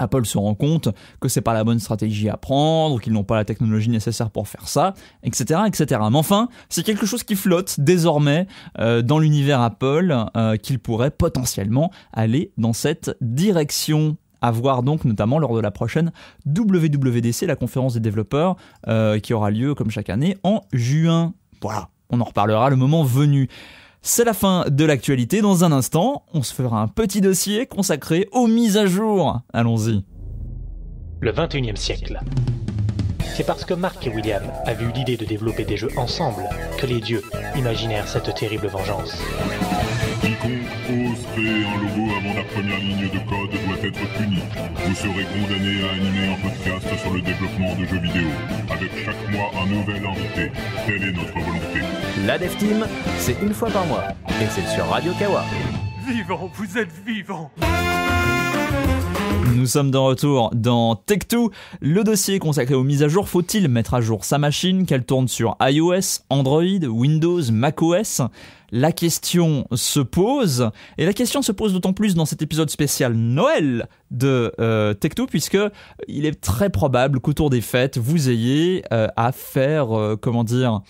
Apple se rend compte que c'est pas la bonne stratégie à prendre, qu'ils n'ont pas la technologie nécessaire pour faire ça, etc., etc. Mais enfin, c'est quelque chose qui flotte désormais euh, dans l'univers Apple, euh, qu'il pourrait potentiellement aller dans cette direction à voir donc notamment lors de la prochaine WWDC, la conférence des développeurs, euh, qui aura lieu comme chaque année en juin. Voilà, on en reparlera le moment venu. C'est la fin de l'actualité. Dans un instant, on se fera un petit dossier consacré aux mises à jour. Allons-y. Le 21e siècle. C'est parce que Mark et William avaient eu l'idée de développer des jeux ensemble que les dieux imaginèrent cette terrible vengeance la première ligne de code doit être punie. Vous serez condamné à animer un podcast sur le développement de jeux vidéo, avec chaque mois un nouvel invité. Telle est notre volonté. La Def Team, c'est une fois par mois, et c'est sur Radio Kawa. Vivant, vous êtes vivant nous sommes de retour dans Tech2, le dossier consacré aux mises à jour. Faut-il mettre à jour sa machine, qu'elle tourne sur iOS, Android, Windows, macOS La question se pose, et la question se pose d'autant plus dans cet épisode spécial Noël de euh, Tech2, puisque il est très probable qu'autour des fêtes, vous ayez euh, à faire, euh, comment dire,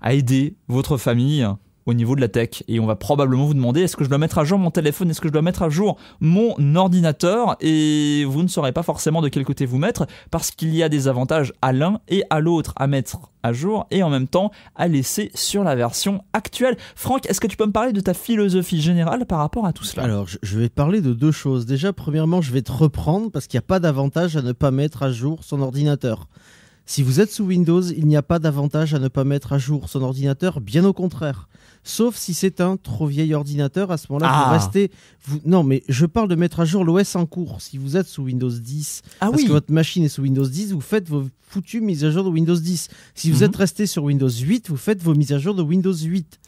à aider votre famille au niveau de la tech. Et on va probablement vous demander est-ce que je dois mettre à jour mon téléphone Est-ce que je dois mettre à jour mon ordinateur Et vous ne saurez pas forcément de quel côté vous mettre parce qu'il y a des avantages à l'un et à l'autre à mettre à jour et en même temps à laisser sur la version actuelle. Franck, est-ce que tu peux me parler de ta philosophie générale par rapport à tout cela Alors, je vais parler de deux choses. Déjà, premièrement, je vais te reprendre parce qu'il n'y a pas d'avantage à ne pas mettre à jour son ordinateur. Si vous êtes sous Windows, il n'y a pas d'avantage à ne pas mettre à jour son ordinateur, bien au contraire sauf si c'est un trop vieil ordinateur. À ce moment-là, vous ah. restez. Vous... Non, mais je parle de mettre à jour l'OS en cours. Si vous êtes sous Windows 10, ah parce que votre machine est sous Windows 10, vous faites vos foutues mises à jour de Windows 10. Si vous mhm. êtes resté sur Windows 8, vous faites vos mises à jour de Windows 8.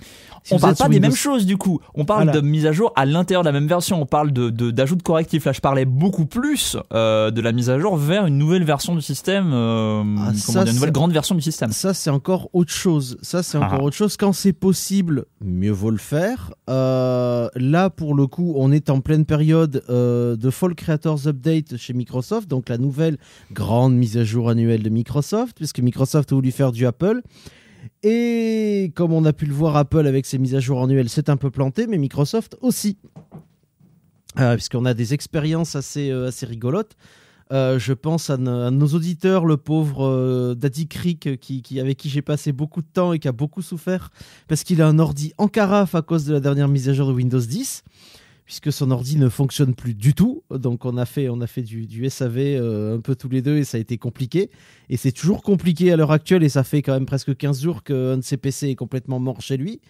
On on parle pas des mêmes choses du coup. On parle de mise à jour à l'intérieur de la même version. On parle de d'ajout de, correctif. Là, je parlais beaucoup plus euh, de la mise à jour vers une nouvelle version du système, euh, ah, une nouvelle grande version du système. Ça, c'est encore autre chose. Ça, c'est ah. encore autre chose. Quand c'est possible, mieux vaut le faire. Euh, là, pour le coup, on est en pleine période euh, de Fall Creators Update chez Microsoft, donc la nouvelle grande mise à jour annuelle de Microsoft, puisque Microsoft a voulu faire du Apple. Et comme on a pu le voir, Apple avec ses mises à jour annuelles s'est un peu planté, mais Microsoft aussi. Euh, puisqu'on a des expériences assez, assez rigolotes. Euh, je pense à, nos auditeurs, le pauvre euh, Daddy Creek, qui, avec qui j'ai passé beaucoup de temps et qui a beaucoup souffert parce qu'il a un ordi en carafe à cause de la dernière mise à jour de Windows 10 puisque son ordi ne fonctionne plus du tout. Donc on a fait, on a fait du, SAV euh, un peu tous les deux et ça a été compliqué. Et c'est toujours compliqué à l'heure actuelle et ça fait quand même presque 15 jours qu'un de ses PC est complètement mort chez lui.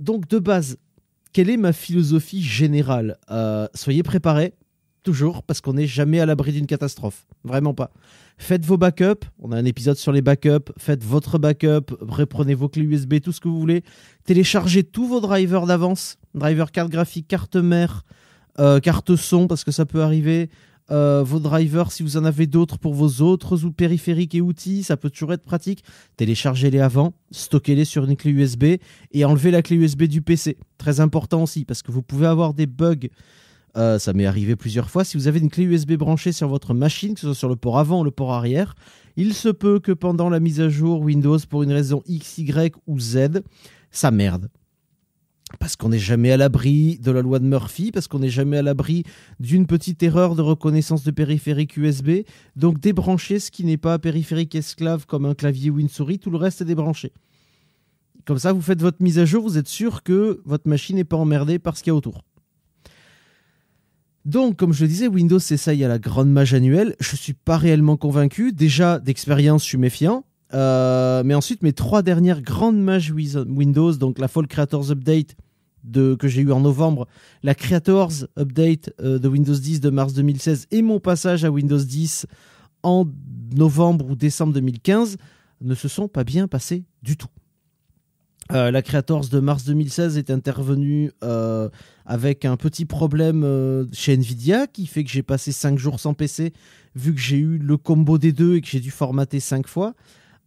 donc de base, quelle est ma philosophie générale Soyez préparés, toujours, parce qu'on n'est jamais à l'abri d'une catastrophe. Vraiment pas. Faites vos backups. On a un épisode sur les backups. Faites votre backup. Reprenez vos clés USB, tout ce que vous voulez. Téléchargez tous vos drivers d'avance. Driver carte graphique, carte mère, euh, carte son, parce que ça peut arriver. Euh, vos drivers, si vous en avez d'autres pour vos autres ou périphériques et outils, ça peut toujours être pratique. Téléchargez-les avant, stockez-les sur une clé USB et enlevez la clé USB du PC. Très important aussi, parce que vous pouvez avoir des bugs euh, ça m'est arrivé plusieurs fois. Si vous avez une clé USB branchée sur votre machine, que ce soit sur le port avant ou le port arrière, il se peut que pendant la mise à jour Windows, pour une raison X, Y ou Z, ça merde. Parce qu'on n'est jamais à l'abri de la loi de Murphy, parce qu'on n'est jamais à l'abri d'une petite erreur de reconnaissance de périphérique USB. Donc débrancher ce qui n'est pas périphérique esclave comme un clavier ou une souris, tout le reste est débranché. Comme ça, vous faites votre mise à jour, vous êtes sûr que votre machine n'est pas emmerdée par ce qu'il y a autour. Donc, comme je le disais, Windows essaye à la grande mage annuelle. Je suis pas réellement convaincu. Déjà, d'expérience, je suis méfiant. Euh, mais ensuite, mes trois dernières grandes mages Windows, donc la Fall Creators Update de, que j'ai eu en novembre, la Creators Update euh, de Windows 10 de mars 2016 et mon passage à Windows 10 en novembre ou décembre 2015 ne se sont pas bien passés du tout. Euh, la Creators de mars 2016 est intervenue euh, avec un petit problème euh, chez Nvidia qui fait que j'ai passé 5 jours sans PC vu que j'ai eu le combo des deux et que j'ai dû formater 5 fois.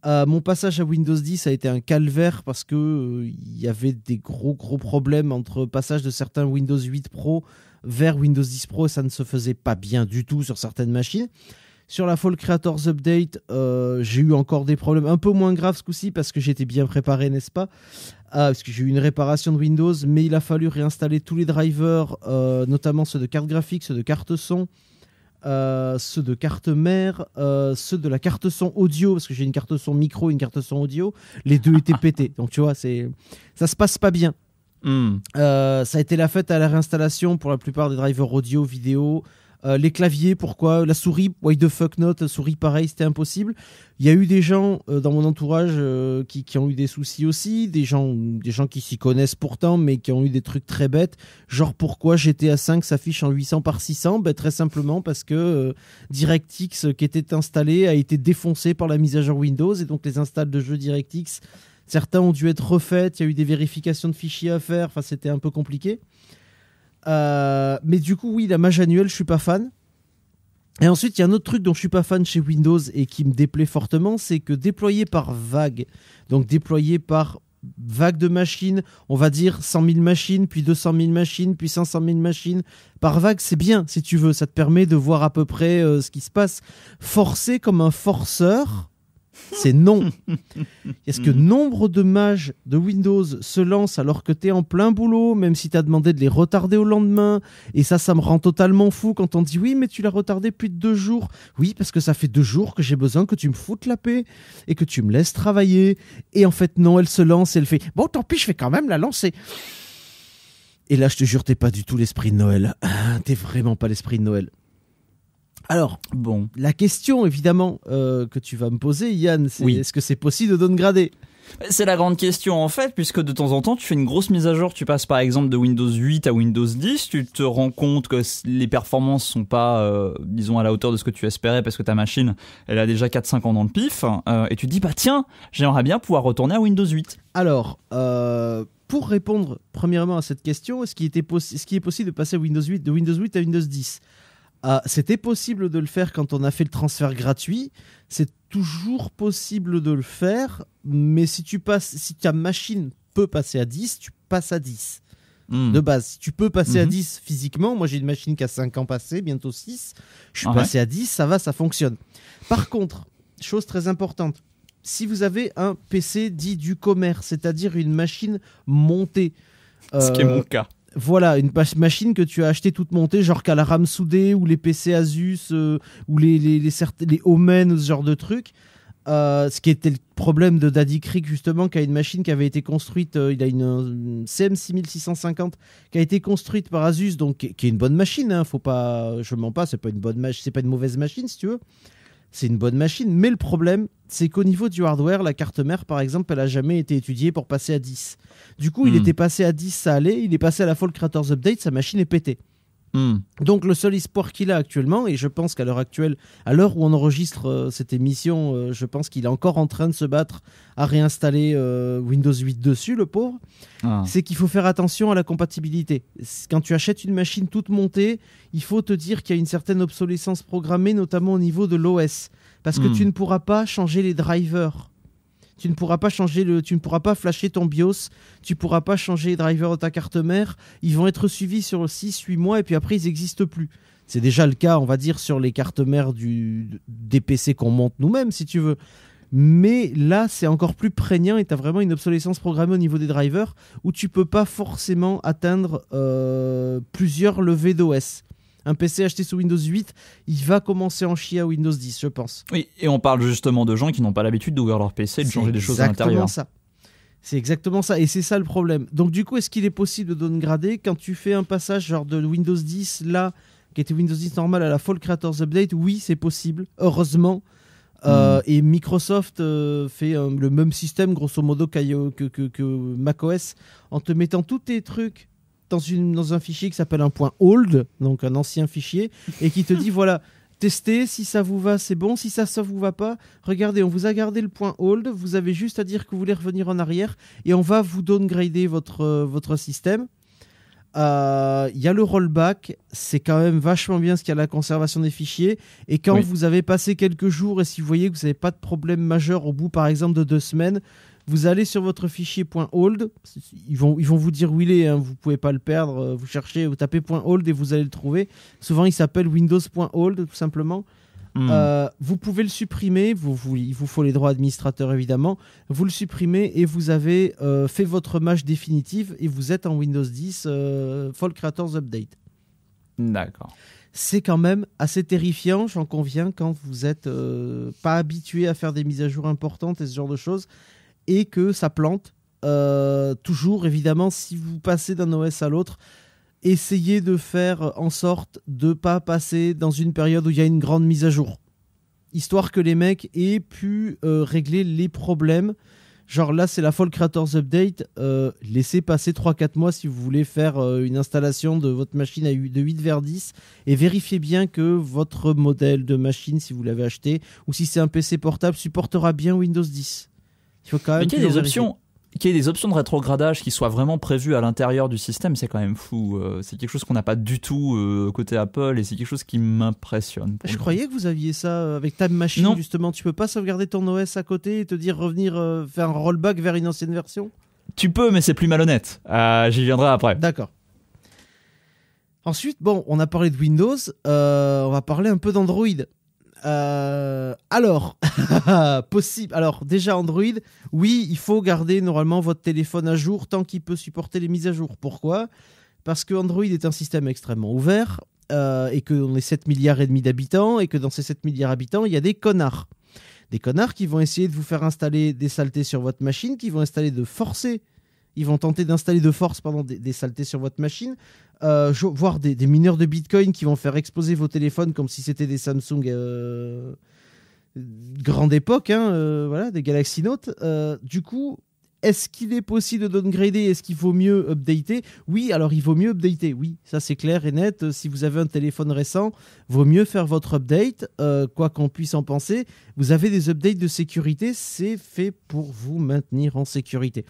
mon passage à Windows 10 a été un calvaire parce que il y avait des gros gros problèmes entre passage de certains Windows 8 Pro vers Windows 10 Pro et ça ne se faisait pas bien du tout sur certaines machines. Sur la Fall Creators Update, euh, j'ai eu encore des problèmes un peu moins graves ce coup-ci parce que j'étais bien préparé, n'est-ce pas ah, Parce que j'ai eu une réparation de Windows, mais il a fallu réinstaller tous les drivers, euh, notamment ceux de carte graphique, ceux de carte son, euh, ceux de carte mère, ceux de la carte son audio, parce que j'ai une carte son micro et une carte son audio, les deux étaient [LAUGHS] pétés. Donc tu vois, c'est ça se passe pas bien. Hmm. ça a été la fête à la réinstallation pour la plupart des drivers audio, vidéo, euh, les claviers, pourquoi La souris, why the fuck not souris, pareil, c'était impossible. Il y a eu des gens euh, dans mon entourage euh, qui, ont eu des soucis aussi, des gens, des gens qui s'y connaissent pourtant, mais qui ont eu des trucs très bêtes. Genre, pourquoi GTA 5 s'affiche en 800 par 600 ben, Très simplement parce que DirectX qui était installé a été défoncé par la mise à jour Windows, et donc les installs de jeux DirectX, certains ont dû être refaits, il y a eu des vérifications de fichiers à faire, enfin, c'était un peu compliqué. Euh, mais du coup, oui, la mage annuelle, je suis pas fan. Et ensuite, il y a un autre truc dont je suis pas fan chez Windows et qui me déplaît fortement, c'est que déployer par vague, donc déployer par vague de machines, on va dire 100 000 machines, puis 200 000 machines, puis 500 000 machines. Par vague, c'est bien si tu veux, ça te permet de voir à peu près euh, ce qui se passe. forcer comme un forceur, c'est non. Est-ce que hmm. nombre de mages de Windows se lancent alors que t'es en plein boulot, même si t'as demandé de les retarder au lendemain Et ça, ça me rend totalement fou quand on dit oui, mais tu l'as retardé plus de deux jours. Oui, parce que ça fait deux jours que j'ai besoin que tu me foutes la paix et que tu me laisses travailler. Et en fait, non, elle se lance elle fait bon, tant pis, je vais quand même la lancer. Et là, je te jure, t'es pas du tout l'esprit de Noël. Ah, t'es vraiment pas l'esprit de Noël. Alors, bon, la question évidemment euh, que tu vas me poser, Yann, c'est est-ce que c'est possible de downgrader c'est la grande question en fait, puisque de temps en temps tu fais une grosse mise à jour, tu passes par exemple de Windows 8 à Windows 10, tu te rends compte que les performances sont pas, euh, disons, à la hauteur de ce que tu espérais parce que ta machine, elle a déjà 4-5 ans dans le pif, euh, et tu te dis, bah tiens, j'aimerais bien pouvoir retourner à Windows 8. Alors, pour répondre premièrement à cette question, est-ce qu'il, est possible de passer Windows 8, de Windows 8 à Windows 10 ah, c'était possible de le faire quand on a fait le transfert gratuit. C'est toujours possible de le faire, mais si tu passes, si ta machine peut passer à 10, tu passes à 10. Hmm. De base, tu peux passer à 10 mhm. physiquement, moi j'ai une machine qui a 5 ans passé, bientôt 6, je suis ah passé à 10, ça va, ça fonctionne. Par contre, chose très importante, si vous avez un PC dit du commerce, c'est-à-dire une machine montée. Ce qui est mon euh, cas voilà, une machine que tu as achetée toute montée, genre qu'à la RAM soudée, ou les PC Asus euh, ou les, les, les, les Omen ce genre de trucs. Euh, ce qui était le problème de Daddy Creek justement, qui a une machine qui avait été construite, euh, il a une, CM6650 qui a été construite par Asus, donc qui, est une bonne machine, hein, faut pas, je mens pas, c'est pas une bonne c'est pas une mauvaise machine si tu veux c'est une bonne machine. Mais le problème, c'est qu'au niveau du hardware, la carte mère, par exemple, elle n'a jamais été étudiée pour passer à 10. Du coup, il hmm. était passé à 10, ça allait. Il est passé à la Fall Creators Update, sa machine est pétée. Hmm. Donc le seul espoir qu'il a actuellement, et je pense qu'à l'heure actuelle, à l'heure où on enregistre euh, cette émission, euh, je pense qu'il est encore en train de se battre à réinstaller euh, Windows 8 dessus, le pauvre, ah. c'est qu'il faut faire attention à la compatibilité. Quand tu achètes une machine toute montée, il faut te dire qu'il y a une certaine obsolescence programmée, notamment au niveau de l'OS, parce que hmm. tu ne pourras pas changer les drivers. Tu ne pourras pas changer le, tu ne pourras pas flasher ton BIOS, tu pourras pas changer les drivers de ta carte mère. Ils vont être suivis sur 6-8 mois et puis après ils n'existent plus. C'est déjà le cas, on va dire, sur les cartes mères du, des PC qu'on monte nous-mêmes, si tu veux. Mais là, c'est encore plus prégnant et tu as vraiment une obsolescence programmée au niveau des drivers où tu peux pas forcément atteindre euh, plusieurs levées d'OS un PC acheté sous Windows 8, il va commencer en chier à Windows 10, je pense. Oui, et on parle justement de gens qui n'ont pas l'habitude d'ouvrir leur PC et de changer des choses à l'intérieur. exactement ça. C'est exactement ça, et c'est ça le problème. Donc du coup, est-ce qu'il est possible de downgrader quand tu fais un passage genre de Windows 10 là, qui était Windows 10 normal à la Fall Creators Update Oui, c'est possible, heureusement. Hmm. Euh, et Microsoft euh, fait le même système grosso modo que, que, que macOS en te mettant tous tes trucs dans, une, dans un fichier qui s'appelle un point old, donc un ancien fichier, et qui te dit [LAUGHS] voilà, testez, si ça vous va, c'est bon, si ça, ça vous va pas, regardez, on vous a gardé le point old. vous avez juste à dire que vous voulez revenir en arrière, et on va vous downgrader votre, euh, votre système. Euh, il y a le rollback, c'est quand même vachement bien ce qu'il y a la conservation des fichiers. Et quand vous avez passé quelques jours et si vous voyez que vous n'avez pas de problème majeur au bout, par exemple, de deux semaines, vous allez sur votre fichier .hold, ils vont, ils vont vous dire où il est, hein. vous pouvez pas le perdre, euh, vous cherchez, vous tapez .hold et vous allez le trouver. Souvent il s'appelle windows.hold tout simplement. Hmm. Euh, vous pouvez le supprimer, vous, vous, il vous faut les droits administrateurs évidemment, vous le supprimez et vous avez euh, fait votre match définitive et vous êtes en Windows 10 Fall Creators Update. D'accord. C'est quand même assez terrifiant, j'en conviens, quand vous n'êtes pas habitué à faire des mises à jour importantes et ce genre de choses et que ça plante. Euh, toujours, évidemment, si vous passez d'un OS à l'autre, essayez de faire en sorte de pas passer dans une période où il y a une grande mise à jour. Histoire que les mecs aient pu euh, régler les problèmes. Genre là, c'est la Fall Creators Update. Euh, laissez passer 3-4 mois si vous voulez faire une installation de votre machine de 8 vers 10 et vérifiez bien que votre modèle de machine, si vous l'avez acheté ou si c'est un PC portable, supportera bien Windows 10. Il faut quand même. Mais qu'il y ait des options, des options de rétrogradage qui soient vraiment prévues à l'intérieur du système, c'est quand même fou. Euh, c'est quelque chose qu'on n'a pas du tout euh, côté Apple et c'est quelque chose qui m'impressionne. Je croyais que vous aviez ça euh, avec ta Machine, justement. Tu peux pas sauvegarder ton OS à côté et te dire revenir faire un rollback vers une ancienne version Tu peux, mais c'est plus malhonnête. J'y viendrai après. D'accord. Ensuite, bon, on a parlé de Windows, on va parler un peu d'Android. Euh, alors, [LAUGHS] possible. Alors, déjà Android, oui, il faut garder normalement votre téléphone à jour tant qu'il peut supporter les mises à jour. Pourquoi Parce que Android est un système extrêmement ouvert euh, et qu'on est 7 milliards et demi d'habitants et que dans ces 7 milliards d'habitants, il y a des connards. Des connards qui vont essayer de vous faire installer des saletés sur votre machine, qui vont installer de forcer ils vont tenter d'installer de force pendant des, saletés sur votre machine euh, voir des, mineurs de Bitcoin qui vont faire exploser vos téléphones comme si c'était des Samsung euh, grande époque, hein, euh, voilà, des Galaxy Note. du coup, est-ce qu'il est possible de downgrader Est-ce qu'il vaut mieux updater Oui, alors il vaut mieux updater, oui, ça c'est clair et net. Si vous avez un téléphone récent, vaut mieux faire votre update, quoi qu'on puisse en penser. Vous avez des updates de sécurité, c'est fait pour vous maintenir en sécurité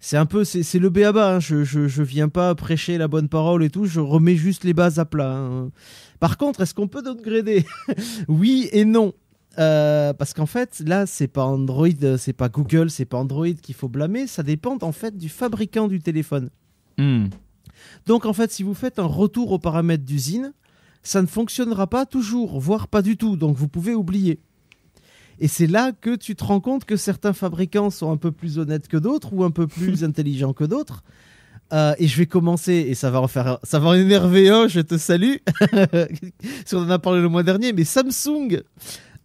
c'est un peu c'est le béaba. à hein. Je, je, je viens pas prêcher la bonne parole et tout. Je remets juste les bases à plat. Hein. Par contre, est-ce qu'on peut downgrader [LAUGHS] Oui et non. Euh, parce qu'en fait, là, c'est pas Android, c'est pas Google, c'est pas Android qu'il faut blâmer. Ça dépend en fait du fabricant du téléphone. Hmm. Donc en fait, si vous faites un retour aux paramètres d'usine, ça ne fonctionnera pas toujours, voire pas du tout. Donc vous pouvez oublier. Et c'est là que tu te rends compte que certains fabricants sont un peu plus honnêtes que d'autres ou un peu plus [LAUGHS] intelligents que d'autres. Euh, et je vais commencer, et ça va en faire, ça va énerver un, je te salue, [LAUGHS] si on en a parlé le mois dernier, mais Samsung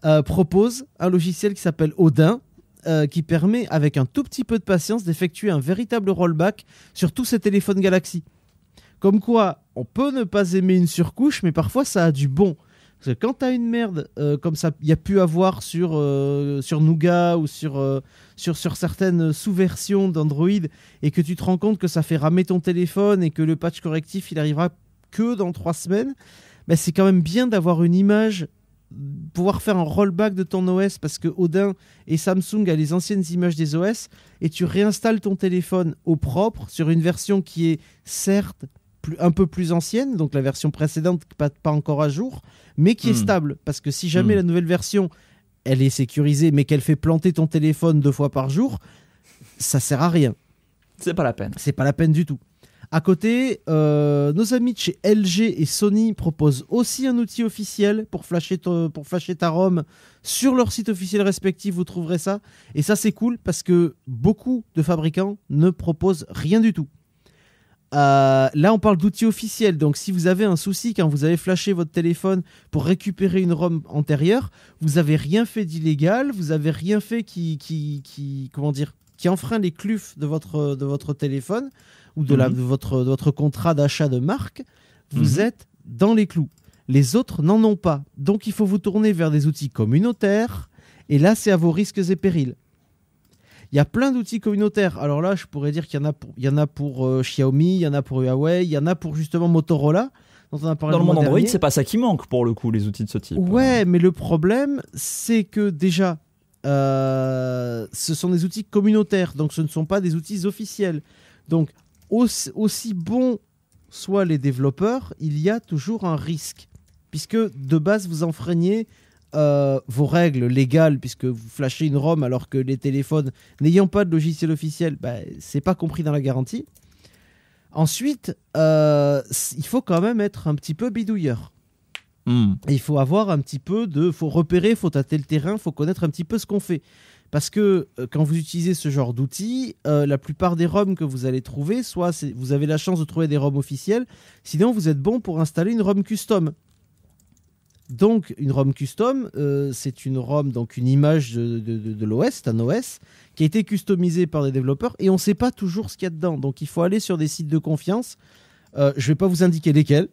euh, propose un logiciel qui s'appelle Odin, euh, qui permet, avec un tout petit peu de patience, d'effectuer un véritable rollback sur tous ces téléphones Galaxy. Comme quoi, on peut ne pas aimer une surcouche, mais parfois ça a du bon. Parce que quand t'as une merde euh, comme ça, il y a pu avoir sur, euh, sur Nougat ou sur, euh, sur, sur certaines sous-versions d'Android et que tu te rends compte que ça fait ramer ton téléphone et que le patch correctif il arrivera que dans trois semaines, ben, c'est quand même bien d'avoir une image pouvoir faire un rollback de ton OS parce que Odin et Samsung a les anciennes images des OS et tu réinstalles ton téléphone au propre sur une version qui est certes un peu plus ancienne, donc la version précédente pas, pas encore à jour, mais qui est hmm. stable. Parce que si jamais hmm. la nouvelle version, elle est sécurisée, mais qu'elle fait planter ton téléphone deux fois par jour, ça sert à rien. C'est pas la peine. C'est pas la peine du tout. À côté, euh, nos amis de chez LG et Sony proposent aussi un outil officiel pour flasher, pour flasher ta ROM sur leur site officiel respectif. Vous trouverez ça. Et ça, c'est cool parce que beaucoup de fabricants ne proposent rien du tout. Euh, là, on parle d'outils officiels. Donc, si vous avez un souci quand vous avez flashé votre téléphone pour récupérer une ROM antérieure, vous n'avez rien fait d'illégal, vous n'avez rien fait qui, comment dire, qui enfreint les clufs de votre, de votre téléphone ou de, mhm. votre, contrat d'achat de marque. Vous mhm. êtes dans les clous. Les autres n'en ont pas. Donc, il faut vous tourner vers des outils communautaires. Et là, c'est à vos risques et périls. Il y a plein d'outils communautaires. Alors là, je pourrais dire qu'il y en a pour, il y en a pour euh, Xiaomi, il y en a pour Huawei, il y en a pour justement Motorola. Dans le monde Android, c'est pas ça qui manque pour le coup, les outils de ce type. Ouais, mais le problème, c'est que déjà, euh, ce sont des outils communautaires, donc ce ne sont pas des outils officiels. Donc, aussi, aussi bons soient les développeurs, il y a toujours un risque, puisque de base, vous enfreignez euh, vos règles légales, puisque vous flashez une ROM alors que les téléphones n'ayant pas de logiciel officiel, bah, c'est pas compris dans la garantie. Ensuite, euh, il faut quand même être un petit peu bidouilleur. Hmm. Il faut avoir un petit peu de. faut repérer, faut tâter le terrain, faut connaître un petit peu ce qu'on fait. Parce que euh, quand vous utilisez ce genre d'outils, la plupart des ROM que vous allez trouver, soit vous avez la chance de trouver des ROM officiels, sinon vous êtes bon pour installer une ROM custom. Donc, une ROM custom, euh, c'est une ROM, donc une image de, l'OS, un OS, qui a été customisé par des développeurs et on ne sait pas toujours ce qu'il y a dedans. Donc, il faut aller sur des sites de confiance. Euh, je ne vais pas vous indiquer lesquels,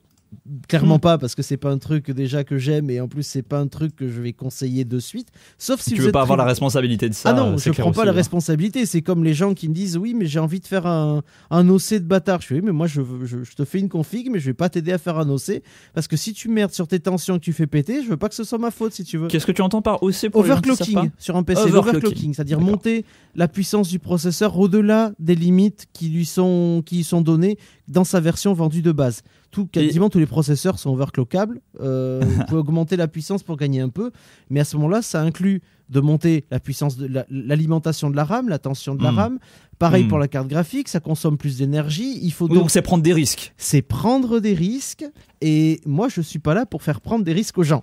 Clairement hmm. pas, parce que c'est pas un truc déjà que j'aime et en plus c'est pas un truc que je vais conseiller de suite. Sauf si, tu veux pas avoir la responsabilité de ça. Ah non, euh, je prends pas la hein. responsabilité. C'est comme les gens qui me disent oui, mais j'ai envie de faire un, un OC de bâtard. Je suis mais moi je, je, te fais une config, mais je vais pas t'aider à faire un OC parce que si tu merdes sur tes tensions que tu fais péter, je veux pas que ce soit ma faute si tu veux. Qu'est-ce que tu entends par OC pour Overclocking sur un PC. Overclocking c'est-à-dire monter la puissance du processeur au-delà des limites qui lui sont qui sont données dans sa version vendue de base. Tout, quasiment tous les processeurs sont overclockables. Euh, vous [LAUGHS] pouvez augmenter la puissance pour gagner un peu, mais à ce moment-là, ça inclut de monter la puissance de l'alimentation de la RAM, la tension de la hmm. RAM, Pareil hmm. pour la carte graphique, ça consomme plus d'énergie. Il faut donc c'est prendre des risques. C'est prendre des risques. Et moi, je suis pas là pour faire prendre des risques aux gens.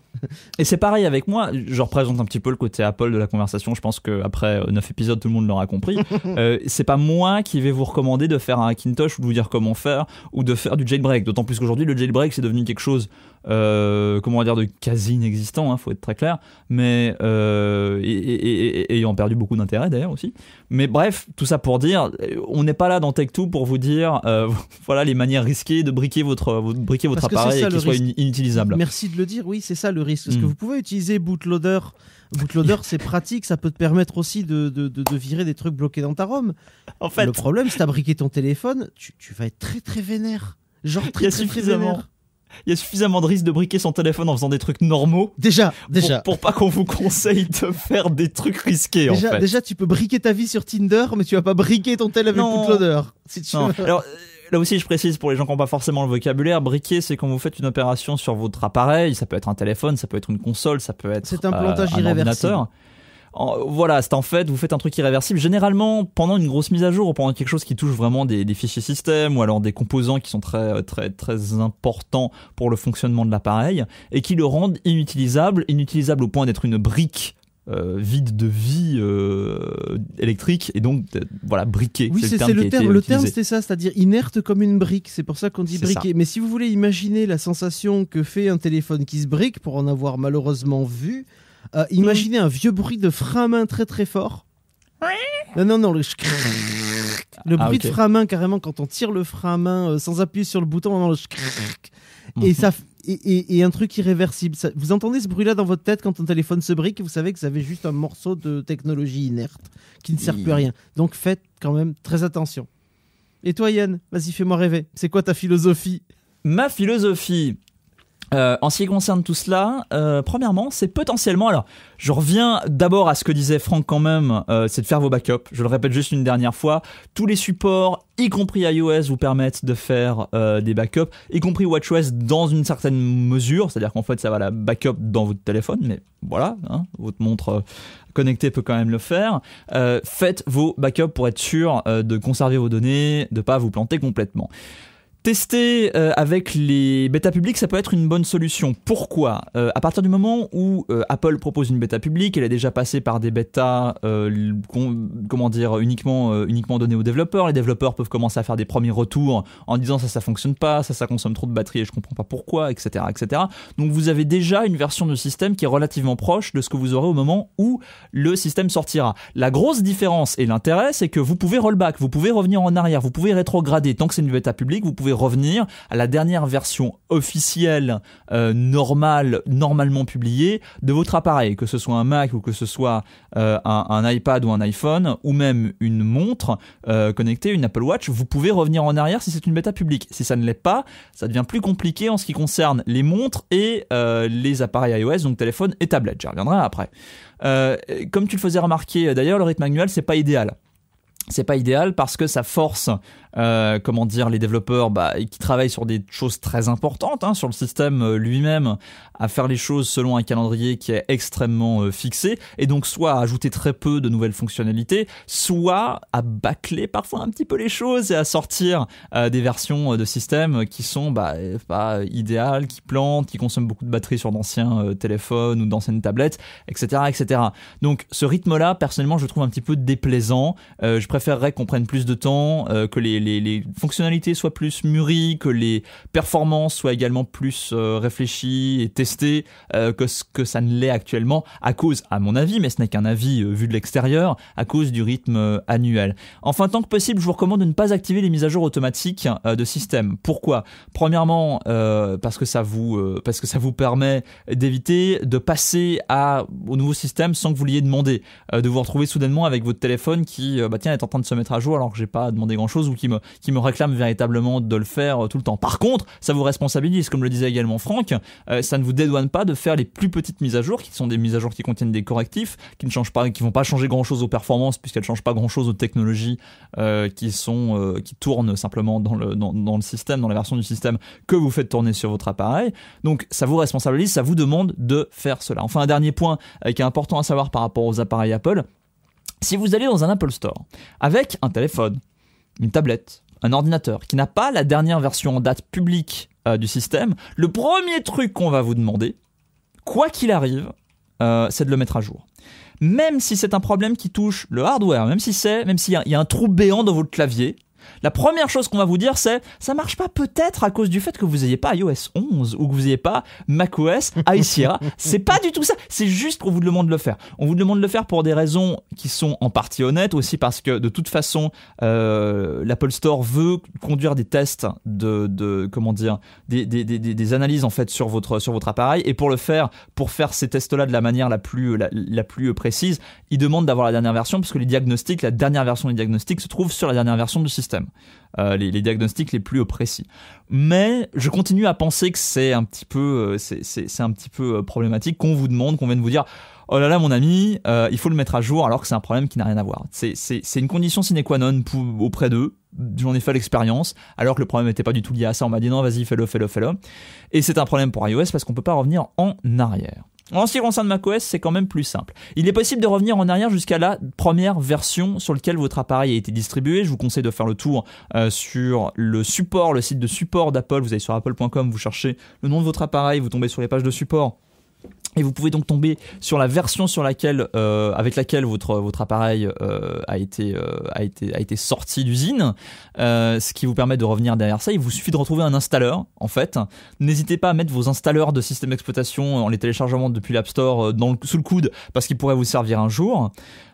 et c'est pareil avec moi. Je représente un petit peu le côté Apple de la conversation. Je pense qu'après euh, neuf épisodes, tout le monde l'aura compris. [LAUGHS] euh, c'est pas moi qui vais vous recommander de faire un Hackintosh ou de vous dire comment faire ou de faire du jailbreak. D'autant plus qu'aujourd'hui, le jailbreak c'est devenu quelque chose. Euh, comment dire de quasi inexistant, il hein, faut être très clair, mais euh, et, ayant perdu beaucoup d'intérêt d'ailleurs aussi. Mais bref, tout ça pour dire, euh, on n'est pas là dans Tech2 pour vous dire, euh, [LAUGHS] voilà les manières risquées de briquer votre, votre appareil et qu'il soit inutilisable. Merci de le dire, oui, c'est ça le risque. Parce que hmm. vous pouvez utiliser bootloader. Bootloader, [LAUGHS] c'est pratique, ça peut te permettre aussi de, virer des trucs bloqués dans ta ROM. En le problème, c'est t'as briqué ton téléphone, tu, vas être très très vénère. Genre très, suffisamment. [LAUGHS] il y a suffisamment de risques de briquer son téléphone en faisant des trucs normaux. Déjà, déjà. Pour, pas qu'on vous conseille de faire des trucs risqués. Déjà, en déjà, tu peux briquer ta vie sur Tinder, mais tu vas pas briquer ton téléphone avec toute Si non. Alors, euh, là aussi, je précise pour les gens qui n'ont pas forcément le vocabulaire, briquer, c'est quand vous faites une opération sur votre appareil. Ça peut être un téléphone, ça peut être une console, ça peut être. C'est un euh, plantage voilà, c'est en fait, vous faites un truc irréversible. Généralement, pendant une grosse mise à jour ou pendant quelque chose qui touche vraiment des, fichiers système ou alors des composants qui sont très, euh, très, très importants pour le fonctionnement de l'appareil et qui le rendent inutilisable, inutilisable au point d'être une brique euh, vide de vie euh, électrique et donc voilà briqué. Oui, c'est le terme. Le terme, c'était ça, c'est-à-dire inerte comme une brique. C'est pour ça qu'on dit briqué. Mais si vous voulez imaginer la sensation que fait un téléphone qui se brique, pour en avoir malheureusement vu, euh, imaginez un vieux bruit de frein à main très très fort. Non, non, non, le, le ah, bruit de frein à main carrément quand on tire le frein à main euh, sans appuyer sur le bouton, on le et ça et, un truc irréversible. vous entendez ce bruit-là dans votre tête quand un téléphone se brique et vous savez que vous avez juste un morceau de technologie inerte qui ne sert plus à rien. Donc faites quand même très attention. Et toi Yann, vas-y fais-moi rêver. C'est quoi ta philosophie Ma philosophie euh, en ce qui concerne tout cela, euh, premièrement, c'est potentiellement. Alors, je reviens d'abord à ce que disait Franck quand même, euh, c'est de faire vos backups. Je le répète juste une dernière fois. Tous les supports, y compris iOS, vous permettent de faire des backups, y compris WatchOS dans une certaine mesure. C'est-à-dire qu'en fait, ça va la backup dans votre téléphone, mais voilà, hein, votre montre connectée peut quand même le faire. faites vos backups pour être sûr de conserver vos données, de pas vous planter complètement. Tester euh, avec les bêta publiques, ça peut être une bonne solution. Pourquoi euh, À partir du moment où euh, Apple propose une bêta publique, elle est déjà passé par des bêtas, comment dire, uniquement, uniquement données aux développeurs. Les développeurs peuvent commencer à faire des premiers retours en disant ça, ça fonctionne pas, ça, ça consomme trop de batterie et je comprends pas pourquoi, etc., etc. Donc vous avez déjà une version de système qui est relativement proche de ce que vous aurez au moment où le système sortira. La grosse différence et l'intérêt, c'est que vous pouvez rollback, vous pouvez revenir en arrière, vous pouvez rétrograder. Tant que c'est une bêta publique, vous pouvez revenir à la dernière version officielle, euh, normale, normalement publiée de votre appareil, que ce soit un Mac ou que ce soit euh, un, iPad ou un iPhone, ou même une montre euh, connectée, une Apple Watch, vous pouvez revenir en arrière si c'est une bêta publique. Si ça ne l'est pas, ça devient plus compliqué en ce qui concerne les montres et les appareils iOS, donc téléphone et tablette. J'y reviendrai après. comme tu le faisais remarquer d'ailleurs, le rythme annuel, c'est pas idéal c'est pas idéal parce que ça force euh, comment dire les développeurs bah, qui travaillent sur des choses très importantes hein, sur le système euh, lui-même à faire les choses selon un calendrier qui est extrêmement euh, fixé et donc soit à ajouter très peu de nouvelles fonctionnalités soit à bâcler parfois un petit peu les choses et à sortir des versions de système qui sont bah, pas idéales qui plantent qui consomment beaucoup de batterie sur d'anciens téléphones ou d'anciennes tablettes etc etc donc ce rythme là personnellement je trouve un petit peu déplaisant je préfère préférerais qu'on prenne plus de temps, euh, que les, fonctionnalités soient plus mûries, que les performances soient également plus euh, réfléchies et testées euh, que ce que ça ne l'est actuellement, à cause, à mon avis, mais ce n'est qu'un avis vu de l'extérieur, à cause du rythme annuel. Enfin, tant que possible, je vous recommande de ne pas activer les mises à jour automatiques de système. Pourquoi Premièrement, parce que ça vous, parce que ça vous permet d'éviter de passer à, au nouveau système sans que vous l'ayez demandé, de vous retrouver soudainement avec votre téléphone qui, bah tiens, est en de se mettre à jour alors que j'ai pas demandé grand chose ou qui me, qui me réclame véritablement de le faire euh, tout le temps. Par contre, ça vous responsabilise, comme le disait également Franck, euh, ça ne vous dédouane pas de faire les plus petites mises à jour, qui sont des mises à jour qui contiennent des correctifs, qui ne changent pas, qui vont pas changer grand chose aux performances puisqu'elles changent pas grand chose aux technologies euh, qui sont, qui tournent simplement dans le, dans le système, dans la version du système que vous faites tourner sur votre appareil. Donc, ça vous responsabilise, ça vous demande de faire cela. Enfin, un dernier point qui est important à savoir par rapport aux appareils Apple, si vous allez dans un Apple Store avec un téléphone, une tablette, un ordinateur qui n'a pas la dernière version en date publique euh, du système, le premier truc qu'on va vous demander, quoi qu'il arrive, euh, c'est de le mettre à jour. Même si c'est un problème qui touche le hardware, même si c'est, même s'il y, a un trou béant dans votre clavier, la première chose qu'on va vous dire, c'est ça marche pas peut-être à cause du fait que vous n'ayez pas iOS 11 ou que vous n'ayez pas macOS [LAUGHS] Sierra. c'est pas du tout ça. C'est juste qu'on vous demande de le faire. On vous demande de le faire pour des raisons qui sont en partie honnêtes, aussi parce que de toute façon, euh, l'Apple Store veut conduire des tests de, de comment dire, des, des, des, analyses en fait sur votre sur votre appareil. Et pour le faire, pour faire ces tests-là de la manière la plus la, plus précise, il demande d'avoir la dernière version parce que les diagnostics, la dernière version des diagnostics se trouve sur la dernière version du système euh, les, diagnostics les plus précis. Mais je continue à penser que c'est un petit peu, euh, c'est un petit peu euh, problématique qu'on vous demande, qu'on vienne vous dire. Oh là là, mon ami, il faut le mettre à jour alors que c'est un problème qui n'a rien à voir. C'est une condition sine qua non auprès d'eux. J'en ai fait l'expérience, alors que le problème n'était pas du tout lié à ça. On m'a dit non, vas-y, fais-le, fais-le, fais-le. Et c'est un problème pour iOS parce qu'on ne peut pas revenir en arrière. En ce qui concerne macOS, c'est quand même plus simple. Il est possible de revenir en arrière jusqu'à la première version sur laquelle votre appareil a été distribué. Je vous conseille de faire le tour euh, sur le support, le site de support d'Apple. Vous allez sur apple.com, vous cherchez le nom de votre appareil, vous tombez sur les pages de support et vous pouvez donc tomber sur la version sur euh, avec laquelle votre, appareil euh, euh, a, été, sorti d'usine, ce qui vous permet de revenir derrière ça. Il vous suffit de retrouver un installeur, en fait. N'hésitez pas à mettre vos installeurs de système d'exploitation en les téléchargement depuis l'App Store sous le coude, parce qu'ils pourraient vous servir un jour.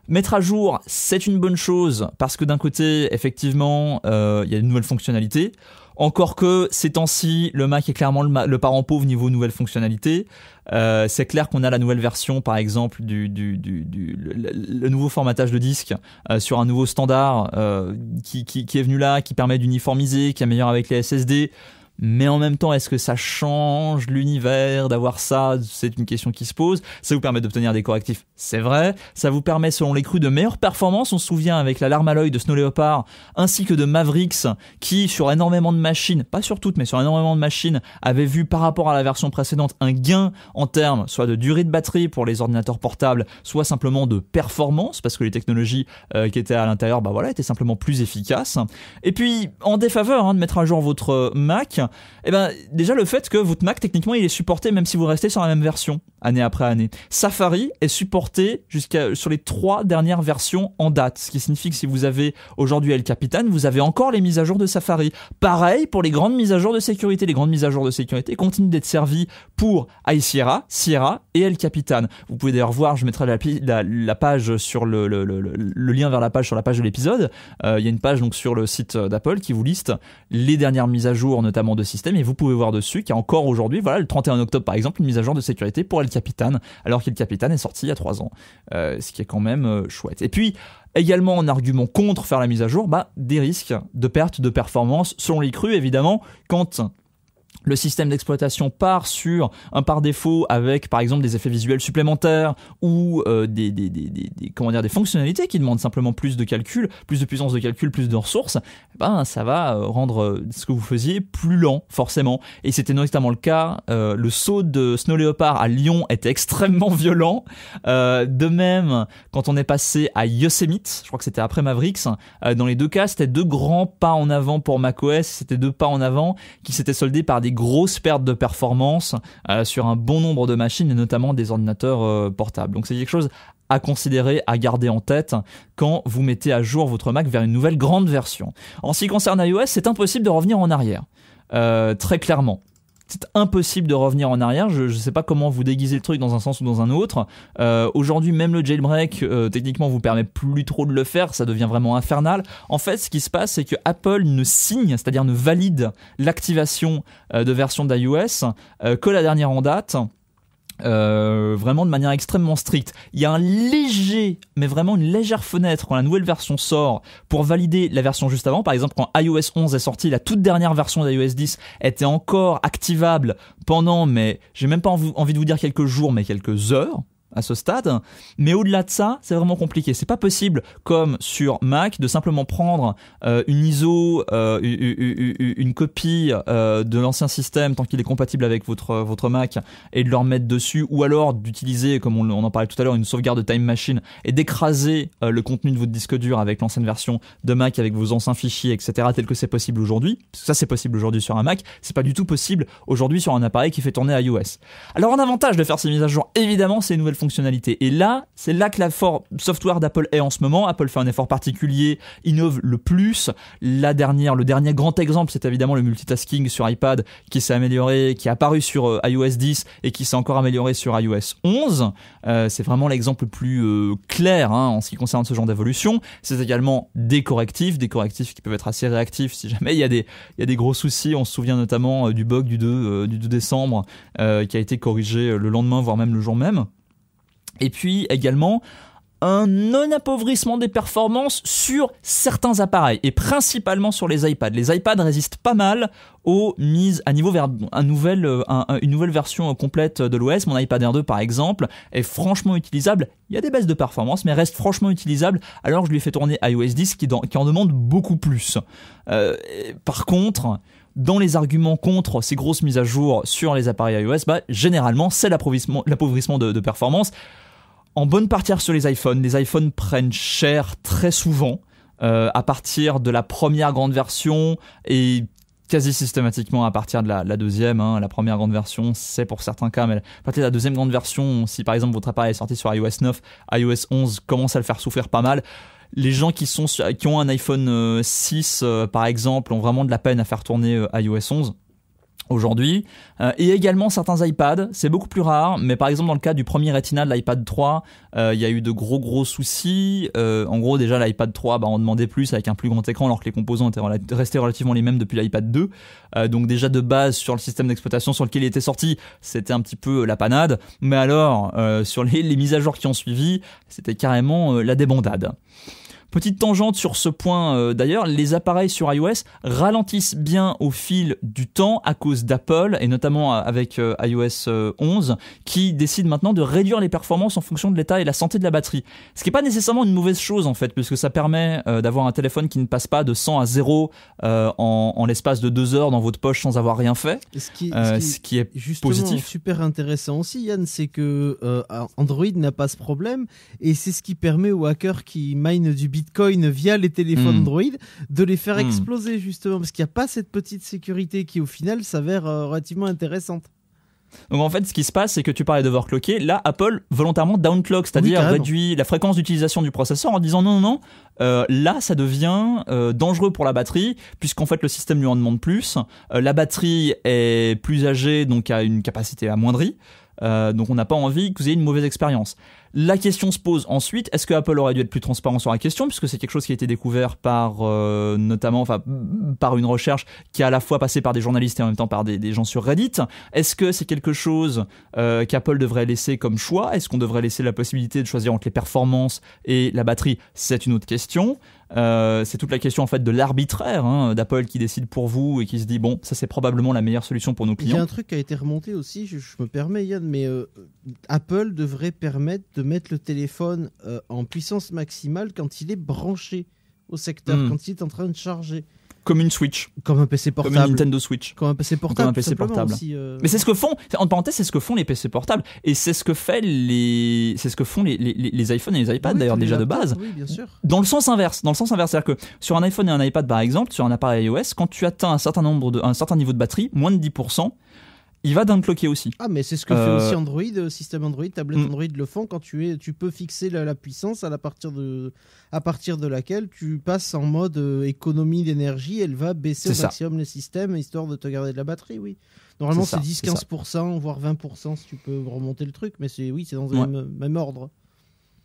Mettre à jour, c'est une bonne chose, parce que d'un côté, effectivement, il y a de nouvelle fonctionnalités. Encore que ces temps-ci, le Mac est clairement le, le parent pauvre niveau nouvelles fonctionnalités. Euh, c'est clair qu'on a la nouvelle version, par exemple, du, du, du, le, nouveau formatage de disque euh, sur un nouveau standard euh, qui, qui, qui, est venu là, qui permet d'uniformiser, qui améliore avec les SSD mais en même temps, est-ce que ça change l'univers d'avoir ça C'est une question qui se pose. Ça vous permet d'obtenir des correctifs, c'est vrai. Ça vous permet, selon les crues, de meilleures performances. On se souvient avec la larme à l'œil de Snow Leopard, ainsi que de Mavericks, qui, sur énormément de machines, pas sur toutes, mais sur énormément de machines, avait vu par rapport à la version précédente un gain en termes soit de durée de batterie pour les ordinateurs portables, soit simplement de performance, parce que les technologies euh, qui étaient à l'intérieur, bah voilà, étaient simplement plus efficaces. Et puis, en défaveur hein, de mettre à jour votre euh, Mac, et eh ben, déjà le fait que votre Mac, techniquement, il est supporté même si vous restez sur la même version, année après année. Safari est supporté jusqu'à, sur les trois dernières versions en date. Ce qui signifie que si vous avez aujourd'hui El Capitan, vous avez encore les mises à jour de Safari. Pareil pour les grandes mises à jour de sécurité. Les grandes mises à jour de sécurité continuent d'être servies pour iSierra, Sierra et El Capitan. Vous pouvez d'ailleurs voir, je mettrai la, page sur le, lien vers la page sur la page de l'épisode. Euh, il y a une page donc sur le site euh, d'Apple qui vous liste les dernières mises à jour, notamment de système et vous pouvez voir dessus qu'il y a encore aujourd'hui, voilà, le 31 octobre par exemple, une mise à jour de sécurité pour El Capitan, alors qu'El Capitan est sorti il y a 3 ans, euh, ce qui est quand même euh, chouette. Et puis, également en argument contre faire la mise à jour, bah, des risques de perte de performance selon les crues, évidemment, quand le système d'exploitation part sur un par défaut avec par exemple des effets visuels supplémentaires ou euh, des, des, comment dire, des fonctionnalités qui demandent simplement plus de calcul, plus de puissance de calcul, plus de ressources, eh ben, ça va euh, rendre euh, ce que vous faisiez plus lent forcément. Et c'était notamment le cas, le saut de Snow Leopard à Lyon était extrêmement [LAUGHS] violent. de même, quand on est passé à Yosemite, je crois que c'était après Mavericks, dans les deux cas c'était deux grands pas en avant pour macOS, c'était deux pas en avant qui s'étaient soldés par des grosse perte de performance euh, sur un bon nombre de machines et notamment des ordinateurs euh, portables. Donc c'est quelque chose à considérer, à garder en tête quand vous mettez à jour votre Mac vers une nouvelle grande version. En ce qui concerne iOS, c'est impossible de revenir en arrière. Euh, très clairement c'est impossible de revenir en arrière. Je ne sais pas comment vous déguisez le truc dans un sens ou dans un autre. Euh, aujourd'hui, même le jailbreak, euh, techniquement, vous permet plus trop de le faire. Ça devient vraiment infernal. En fait, ce qui se passe, c'est que Apple ne signe, c'est-à-dire ne valide l'activation euh, de version d'iOS que la dernière en date. Euh, vraiment de manière extrêmement stricte. Il y a un léger, mais vraiment une légère fenêtre quand la nouvelle version sort pour valider la version juste avant. Par exemple, quand iOS 11 est sorti, la toute dernière version d'iOS 10 était encore activable pendant, mais j'ai même pas envie de vous dire quelques jours, mais quelques heures, à ce stade. Mais au-delà de ça, c'est vraiment compliqué. C'est pas possible, comme sur Mac, de simplement prendre euh, une ISO, euh, une, copie euh, de l'ancien système tant qu'il est compatible avec votre, votre Mac et de le remettre dessus, ou alors d'utiliser, comme on, en parlait tout à l'heure, une sauvegarde de Time Machine et d'écraser le contenu de votre disque dur avec l'ancienne version de Mac, avec vos anciens fichiers, etc., tel que c'est possible aujourd'hui. Ça, c'est possible aujourd'hui sur un Mac. C'est pas du tout possible aujourd'hui sur un appareil qui fait tourner iOS. Alors, un avantage de faire ces mises à jour, évidemment, c'est une nouvelle fonctions et là, c'est là que la software d'Apple est en ce moment. Apple fait un effort particulier, innove le plus. dernière, le dernier grand exemple, c'est évidemment le multitasking sur iPad qui s'est amélioré, qui est apparu sur euh, iOS 10 et qui s'est encore amélioré sur iOS 11. Euh, c'est vraiment l'exemple le plus euh, clair hein, en ce qui concerne ce genre d'évolution. C'est également des correctifs, des correctifs qui peuvent être assez réactifs si jamais il y a des, gros soucis. On se souvient notamment du bug du du 2 décembre qui a été corrigé le lendemain, voire même le jour même. Et puis également un non-appauvrissement des performances sur certains appareils, et principalement sur les iPads. Les iPads résistent pas mal aux mises à niveau vers euh, une nouvelle version euh, complète euh, de l'OS. Mon iPad Air 2, par exemple, est franchement utilisable. Il y a des baisses de performance, mais reste franchement utilisable, alors que je lui ai fait tourner iOS 10 qui, en demande beaucoup plus. par contre, dans les arguments contre ces grosses mises à jour sur les appareils iOS, bah, généralement, c'est l'appauvrissement de, de performance en bonne partie sur les iPhones. Les iPhones prennent cher très souvent euh, à partir de la première grande version et quasi systématiquement à partir de la, deuxième. Hein. La première grande version, c'est pour certains cas, mais à la deuxième grande version, si par exemple votre appareil est sorti sur iOS 9, iOS 11 commence à le faire souffrir pas mal. Les gens qui, sont, qui ont un iPhone 6, euh, euh, par exemple, ont vraiment de la peine à faire tourner iOS 11 aujourd'hui. Euh, et également certains iPads, c'est beaucoup plus rare, mais par exemple dans le cas du premier Retina de l'iPad 3, euh, il y a eu de gros gros soucis. Euh, en gros déjà l'iPad 3, bah, on demandait plus avec un plus grand écran alors que les composants étaient restés relativement les mêmes depuis l'iPad 2. donc déjà de base sur le système d'exploitation sur lequel il était sorti, c'était un petit peu la panade. Mais alors sur les, les, mises à jour qui ont suivi, c'était carrément la débandade. Petite tangente sur ce point euh, d'ailleurs, les appareils sur iOS ralentissent bien au fil du temps à cause d'Apple et notamment avec euh, iOS 11 euh, qui décide maintenant de réduire les performances en fonction de l'état et la santé de la batterie. Ce qui n'est pas nécessairement une mauvaise chose en fait puisque ça permet d'avoir un téléphone qui ne passe pas de 100 à 0 en, l'espace de 2 heures dans votre poche sans avoir rien fait. Ce qui, ce qui, ce qui est justement positif. super intéressant aussi Yann, c'est que Android n'a pas ce problème et c'est ce qui permet aux hackers qui mine du Bitcoin coin via les téléphones hmm. Android de les faire hmm. exploser justement, parce qu'il n'y a pas cette petite sécurité qui au final s'avère euh, relativement intéressante. Donc en fait, ce qui se passe, c'est que tu parlais d'overclocker. Là, Apple volontairement downclock, c'est-à-dire réduit la fréquence d'utilisation du processeur en disant non, non, euh, là, ça devient euh, dangereux pour la batterie, puisqu'en fait, le système lui en demande plus. la batterie est plus âgée, donc a une capacité amoindrie. Euh, donc on n'a pas envie que vous ayez une mauvaise expérience. La question se pose ensuite, est-ce que Apple aurait dû être plus transparent sur la question, puisque c'est quelque chose qui a été découvert par euh, notamment, par une recherche qui a à la fois passé par des journalistes et en même temps par des, gens sur Reddit. Est-ce que c'est quelque chose euh, qu'Apple devrait laisser comme choix Est-ce qu'on devrait laisser la possibilité de choisir entre les performances et la batterie C'est une autre question. Euh, c'est toute la question en fait de l'arbitraire hein, d'Apple qui décide pour vous et qui se dit bon ça c'est probablement la meilleure solution pour nos clients. Il y a un truc qui a été remonté aussi, je, me permets Yann, mais euh, Apple devrait permettre de mettre le téléphone euh, en puissance maximale quand il est branché au secteur, hmm. quand il est en train de charger. Comme une Switch. Comme un PC portable. Comme une Nintendo Switch. Comme un PC portable. Comme un PC portable. Euh. Mais c'est ce que font, en parenthèse, c'est ce que font les PC portables. Et c'est ce que fait les, c'est ce que font les, les, les iPhones et les iPads d'ailleurs déjà de base. Oui, bien sûr. Dans le sens inverse. Dans le sens inverse. C'est-à-dire que sur un iPhone et un iPad par exemple, sur un appareil iOS, quand tu atteins un certain nombre de, un certain niveau de batterie, moins de 10%, il va downclocker aussi. Ah, mais c'est ce que fait euh, aussi Android, euh, système Android, tablette mm. Android le font quand tu, es, tu peux fixer la, puissance à, partir de, à partir de laquelle tu passes en mode euh, économie d'énergie, elle va baisser au maximum le les systèmes histoire de te garder de la batterie, oui. Normalement, c'est 10-15%, voire 20% si tu peux remonter le truc, mais c'est oui, c'est dans le même, même ordre.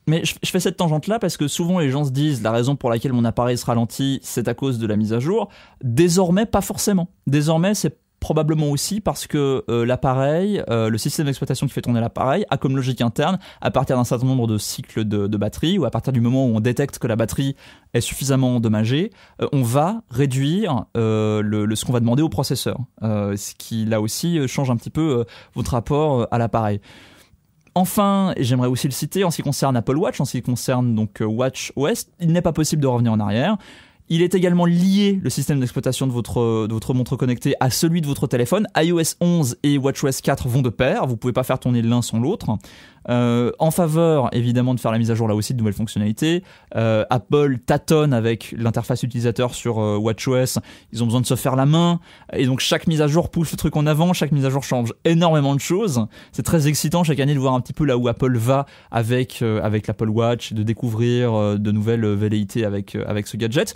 Mais je, fais cette tangente-là parce que souvent les gens se disent la raison pour laquelle mon appareil se ralentit, c'est à cause de la mise à jour. Désormais, pas forcément. Désormais, c'est probablement aussi parce que euh, l'appareil, euh, le système d'exploitation qui fait tourner l'appareil a comme logique interne, à partir d'un certain nombre de cycles de, batterie ou à partir du moment où on détecte que la batterie est suffisamment endommagée, euh, on va réduire le, ce qu'on va demander au processeur, ce qui là aussi change un petit peu votre rapport à l'appareil. Enfin, et j'aimerais aussi le citer, en ce qui concerne Apple Watch, en ce qui concerne donc Watch OS, il n'est pas possible de revenir en arrière. Il est également lié, le système d'exploitation de votre, de votre montre connectée, à celui de votre téléphone. iOS 11 et WatchOS 4 vont de pair, vous pouvez pas faire tourner l'un sans l'autre. Euh, en faveur, évidemment, de faire la mise à jour là aussi de nouvelles fonctionnalités. Euh, Apple tâtonne avec l'interface utilisateur sur euh, WatchOS. Ils ont besoin de se faire la main. Et donc, chaque mise à jour pousse le truc en avant. Chaque mise à jour change énormément de choses. C'est très excitant chaque année de voir un petit peu là où Apple va avec, avec l'Apple Watch, de découvrir de nouvelles velléités avec, avec ce gadget.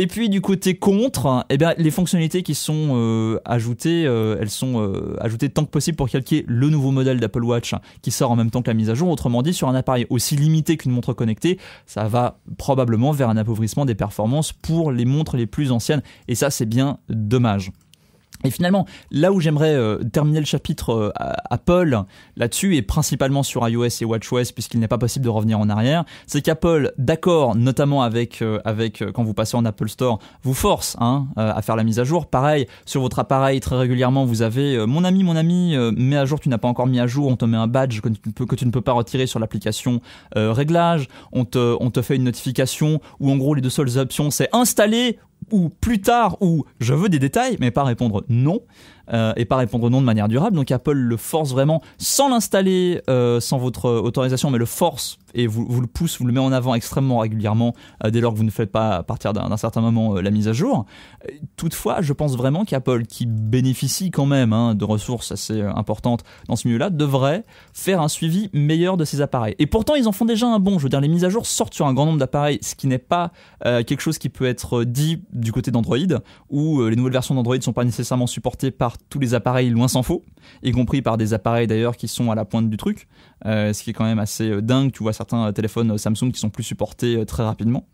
Et puis du côté contre, eh les fonctionnalités qui sont euh, ajoutées, euh, elles sont euh, ajoutées tant que possible pour calquer le nouveau modèle d'Apple Watch hein, qui sort en même temps que la mise à jour. Autrement dit, sur un appareil aussi limité qu'une montre connectée, ça va probablement vers un appauvrissement des performances pour les montres les plus anciennes. Et ça, c'est bien dommage. Et finalement, là où j'aimerais euh, terminer le chapitre euh, Apple là-dessus, et principalement sur iOS et WatchOS, puisqu'il n'est pas possible de revenir en arrière, c'est qu'Apple, d'accord, notamment avec, euh, avec quand vous passez en Apple Store, vous force hein, à faire la mise à jour. Pareil, sur votre appareil, très régulièrement, vous avez Mon ami, mon ami, mets à jour, tu n'as pas encore mis à jour, on te met un badge que tu ne peux, pas retirer sur l'application Réglage, on te, on te fait une notification où en gros les deux seules options c'est installer ou plus tard ou je veux des détails, mais pas répondre non. Euh, et pas répondre non de manière durable. Donc Apple le force vraiment sans l'installer, euh, sans votre euh, autorisation, mais le force et vous, vous, le pousse, vous le met en avant extrêmement régulièrement dès lors que vous ne faites pas à partir d'un certain moment la mise à jour. Toutefois, je pense vraiment qu'Apple, qui bénéficie quand même hein, de ressources assez importantes dans ce milieu-là, devrait faire un suivi meilleur de ses appareils. Et pourtant, ils en font déjà un bon. Je veux dire, les mises à jour sortent sur un grand nombre d'appareils, ce qui n'est pas quelque chose qui peut être dit du côté d'Android, où les nouvelles versions d'Android ne sont pas nécessairement supportées par tous les appareils loin s'en faut, y compris par des appareils d'ailleurs qui sont à la pointe du truc, euh, ce qui est quand même assez euh, dingue. Tu vois certains euh, téléphones Samsung qui sont plus supportés très rapidement.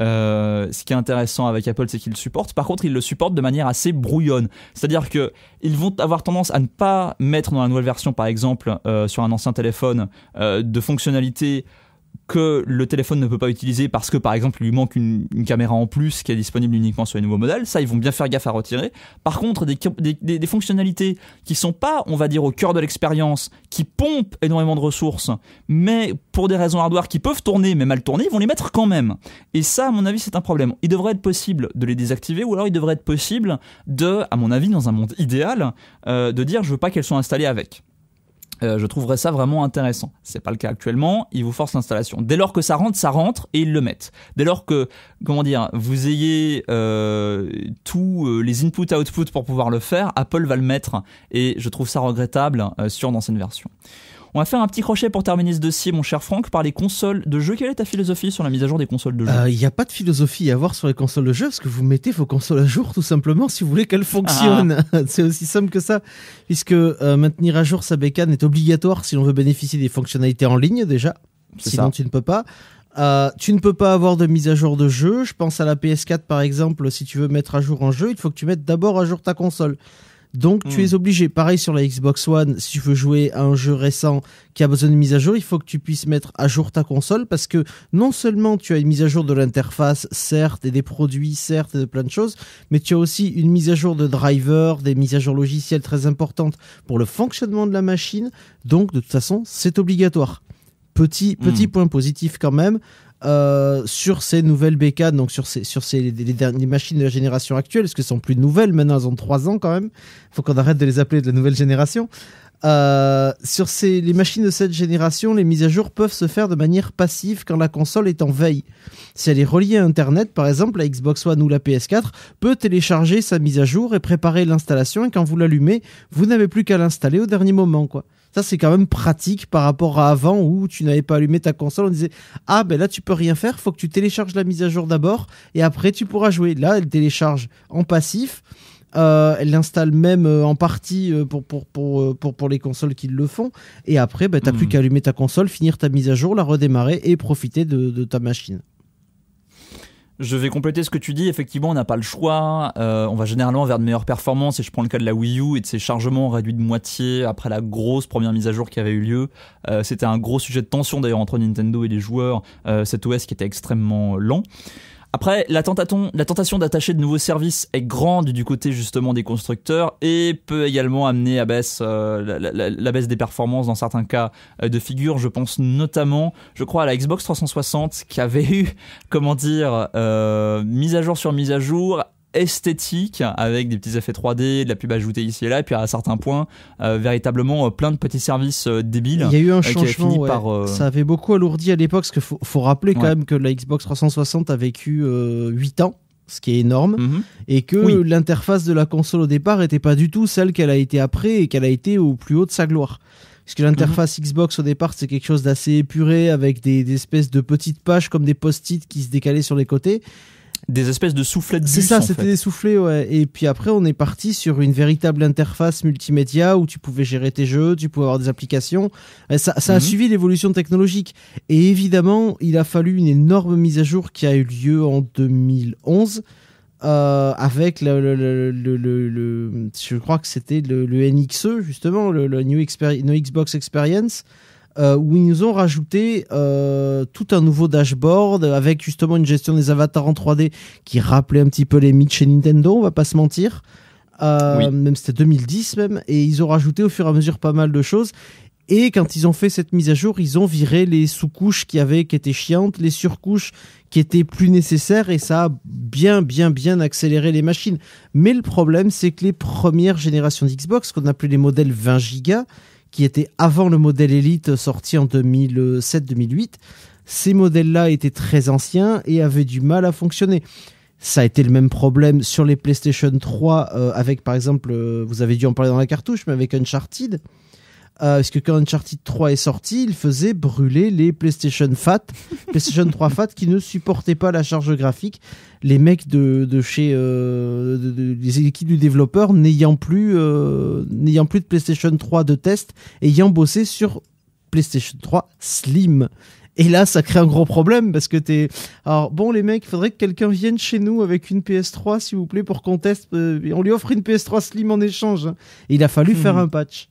ce qui est intéressant avec Apple, c'est qu'ils le supportent. Par contre, ils le supportent de manière assez brouillonne. C'est-à-dire que ils vont avoir tendance à ne pas mettre dans la nouvelle version, par exemple, sur un ancien téléphone, de fonctionnalités que le téléphone ne peut pas utiliser parce que par exemple il lui manque une, caméra en plus qui est disponible uniquement sur les nouveaux modèles, ça ils vont bien faire gaffe à retirer. Par contre, des, fonctionnalités qui sont pas, on va dire, au cœur de l'expérience, qui pompent énormément de ressources, mais pour des raisons hardware qui peuvent tourner mais mal tourner, ils vont les mettre quand même. Et ça, à mon avis, c'est un problème. Il devrait être possible de les désactiver ou alors il devrait être possible de, à mon avis, dans un monde idéal, euh, de dire je veux pas qu'elles soient installées avec. Euh, je trouverais ça vraiment intéressant. C'est pas le cas actuellement, ils vous forcent l'installation. Dès lors que ça rentre, ça rentre et ils le mettent. Dès lors que, comment dire, vous ayez euh, tous euh, les inputs-outputs pour pouvoir le faire, Apple va le mettre. Et je trouve ça regrettable sur d'anciennes version. On va faire un petit crochet pour terminer ce dossier, mon cher Franck, par les consoles de jeux. Quelle est ta philosophie sur la mise à jour des consoles de jeux Il euh, n'y a pas de philosophie à avoir sur les consoles de jeux, parce que vous mettez vos consoles à jour tout simplement si vous voulez qu'elles fonctionnent. Ah. [LAUGHS] C'est aussi simple que ça, puisque euh, maintenir à jour sa bécane est obligatoire si l'on veut bénéficier des fonctionnalités en ligne déjà. Sinon, tu ne peux pas. Euh, tu ne peux pas avoir de mise à jour de jeu. Je pense à la PS4 par exemple. Si tu veux mettre à jour un jeu, il faut que tu mettes d'abord à jour ta console. Donc tu es hmm. obligé, pareil sur la Xbox One, si tu veux jouer à un jeu récent qui a besoin de mise à jour, il faut que tu puisses mettre à jour ta console parce que non seulement tu as une mise à jour de l'interface, certes, et des produits, certes, et de plein de choses, mais tu as aussi une mise à jour de driver, des mises à jour logicielles très importantes pour le fonctionnement de la machine. Donc de toute façon, c'est obligatoire. Petit, petit hmm. point positif quand même. Euh, sur ces nouvelles bécanes, donc sur ces, sur les, machines de la génération actuelle, parce que sont plus nouvelles maintenant, elles ont 3 ans quand même. Faut qu'on arrête de les appeler de la nouvelle génération. Euh, sur ces, les machines de cette génération, les mises à jour peuvent se faire de manière passive quand la console est en veille. Si elle est reliée à Internet, par exemple, la Xbox One ou la PS4 peut télécharger sa mise à jour et préparer l'installation. Et quand vous l'allumez, vous n'avez plus qu'à l'installer au dernier moment, quoi. Ça, c'est quand même pratique par rapport à avant où tu n'avais pas allumé ta console. On disait Ah, ben là, tu peux rien faire. Faut que tu télécharges la mise à jour d'abord et après, tu pourras jouer. Là, elle télécharge en passif. Euh, elle l'installe même euh, en partie euh, pour, pour, les consoles qui le font. Et après, ben tu n'as plus hmm. qu'à allumer ta console, finir ta mise à jour, la redémarrer et profiter de ta machine. Je vais compléter ce que tu dis. Effectivement, on n'a pas le choix. Euh, on va généralement vers de meilleures performances. Et je prends le cas de la Wii U et de ses chargements réduits de moitié après la grosse première mise à jour qui avait eu lieu. Euh, c'était un gros sujet de tension d'ailleurs entre Nintendo et les joueurs. Euh, cet OS qui était extrêmement lent. Après, la, tentation d'attacher de nouveaux services est grande du côté justement des constructeurs et peut également amener à baisse euh, la, baisse des performances dans certains cas euh, de figure. Je pense notamment, je crois, à la Xbox 360 qui avait eu, [LAUGHS] comment dire, euh, mise à jour sur mise à jour esthétique avec des petits effets 3D, de la pub ajoutée ici et là, et puis à certains points, euh, véritablement euh, plein de petits services euh, débiles. Il y a eu un changement. Ça avait beaucoup alourdi à l'époque, parce qu'il faut, rappeler quand même que la Xbox 360 a vécu 8 ans ce qui est énorme, mhm. et que l'interface de la console au départ n'était pas du tout celle qu'elle a été après et qu'elle a été au plus haut de sa gloire. Puisque l'interface mhm. Xbox au départ, c'est quelque chose d'assez épuré, avec des, des, espèces de petites pages comme des post-it qui se décalaient sur les côtés des espèces de soufflets de C'est ça, c'était des soufflets, ouais. Et puis après, on est parti sur une véritable interface multimédia où tu pouvais gérer tes jeux, tu pouvais avoir des applications. ça, a mhm. suivi l'évolution technologique. Et évidemment, il a fallu une énorme mise à jour qui a eu lieu en 2011. Euh, avec le, je crois que c'était le, NXE e, justement, le, New Xbox Experience, euh, où ils nous ont rajouté euh, tout un nouveau dashboard avec justement une gestion des avatars en 3D qui rappelait un petit peu les mythes chez Nintendo, on va pas se mentir. Euh, même c'était 2010 même, et ils ont rajouté au fur et à mesure pas mal de choses. Et quand ils ont fait cette mise à jour, ils ont viré les sous-couches qui avaient, qui étaient chiantes, les surcouches qui étaient plus nécessaires, et ça a bien, bien, bien accéléré les machines. Mais le problème, c'est que les premières générations d'Xbox, qu'on appelait les modèles 20 gigas, qui était avant le modèle Elite sorti en 2007-2008. Ces modèles-là étaient très anciens et avaient du mal à fonctionner. Ça a été le même problème sur les PlayStation 3 euh, avec par exemple, euh, vous avez dû en parler dans la cartouche, mais avec Uncharted. Euh, parce que quand Uncharted 3 est sorti, il faisait brûler les PlayStation Fat, [LAUGHS] PlayStation 3 Fat qui ne supportaient pas la charge graphique. Les mecs de, de chez les euh, équipes du développeur n'ayant plus euh, n'ayant plus de PlayStation 3 de test, ayant bossé sur PlayStation 3 Slim. Et là, ça crée un gros problème parce que t'es. Alors bon, les mecs, il faudrait que quelqu'un vienne chez nous avec une PS3, s'il vous plaît, pour qu'on teste. on lui offre une PS3 Slim en échange. Hein. il a fallu mmh. faire un patch.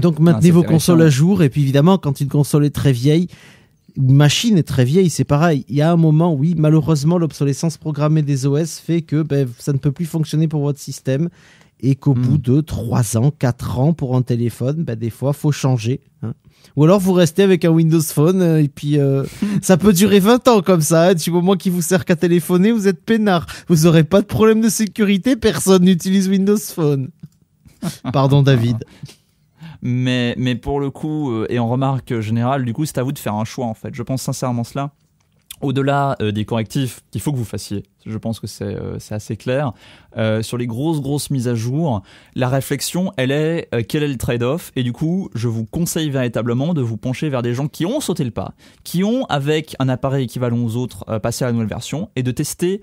Donc ah, maintenez vos consoles à jour et puis évidemment quand une console est très vieille, une machine est très vieille, c'est pareil. Il y a un moment, oui, malheureusement, l'obsolescence programmée des OS fait que ben, ça ne peut plus fonctionner pour votre système et qu'au hmm. bout de 3 ans, 4 ans pour un téléphone, ben, des fois, faut changer. Hein. Ou alors vous restez avec un Windows Phone euh, et puis euh, [LAUGHS] ça peut durer 20 ans comme ça. Hein. du moment qu'il vous sert qu'à téléphoner, vous êtes peinard. Vous n'aurez pas de problème de sécurité, personne n'utilise Windows Phone. [LAUGHS] Pardon David. Mais, mais pour le coup, euh, et en remarque générale, du coup, c'est à vous de faire un choix, en fait. Je pense sincèrement cela. Au-delà euh, des correctifs qu'il faut que vous fassiez, je pense que c'est euh, assez clair. Euh, sur les grosses, grosses mises à jour, la réflexion, elle est euh, quel est le trade-off Et du coup, je vous conseille véritablement de vous pencher vers des gens qui ont sauté le pas, qui ont, avec un appareil équivalent aux autres, passé à la nouvelle version et de tester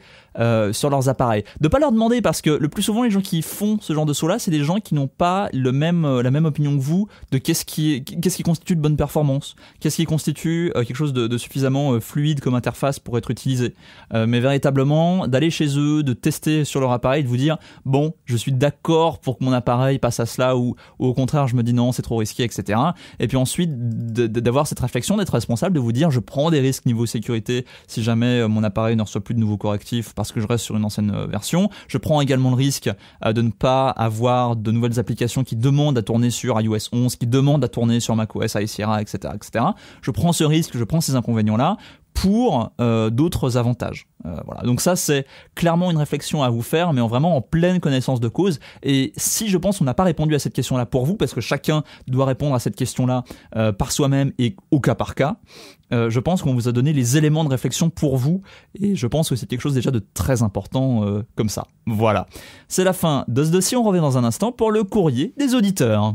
sur leurs appareils. De pas leur demander parce que le plus souvent, les gens qui font ce genre de saut-là, c'est des gens qui n'ont pas le même, la même opinion que vous de qu'est-ce qui, qu'est-ce qui constitue de bonne performance, qu'est-ce qui constitue quelque chose de, suffisamment fluide comme interface pour être utilisé. mais véritablement, d'aller chez eux, de tester sur leur appareil, de vous dire bon, je suis d'accord pour que mon appareil passe à cela ou, au contraire je me dis non, c'est trop risqué, etc. Et puis ensuite d'avoir cette réflexion, d'être responsable, de vous dire je prends des risques niveau sécurité si jamais euh, mon appareil ne reçoit plus de nouveaux correctifs parce que je reste sur une ancienne euh, version. Je prends également le risque euh, de ne pas avoir de nouvelles applications qui demandent à tourner sur iOS 11, qui demandent à tourner sur macOS, iSierra, etc., etc. Je prends ce risque, je prends ces inconvénients là pour euh, d'autres avantages. Euh, voilà. Donc ça, c'est clairement une réflexion à vous faire, mais en vraiment en pleine connaissance de cause. Et si je pense qu'on n'a pas répondu à cette question-là pour vous, parce que chacun doit répondre à cette question-là euh, par soi-même et au cas par cas, je pense qu'on vous a donné les éléments de réflexion pour vous, et je pense que c'est quelque chose déjà de très important comme ça. Voilà. C'est la fin de ce dossier, on revient dans un instant pour le courrier des auditeurs.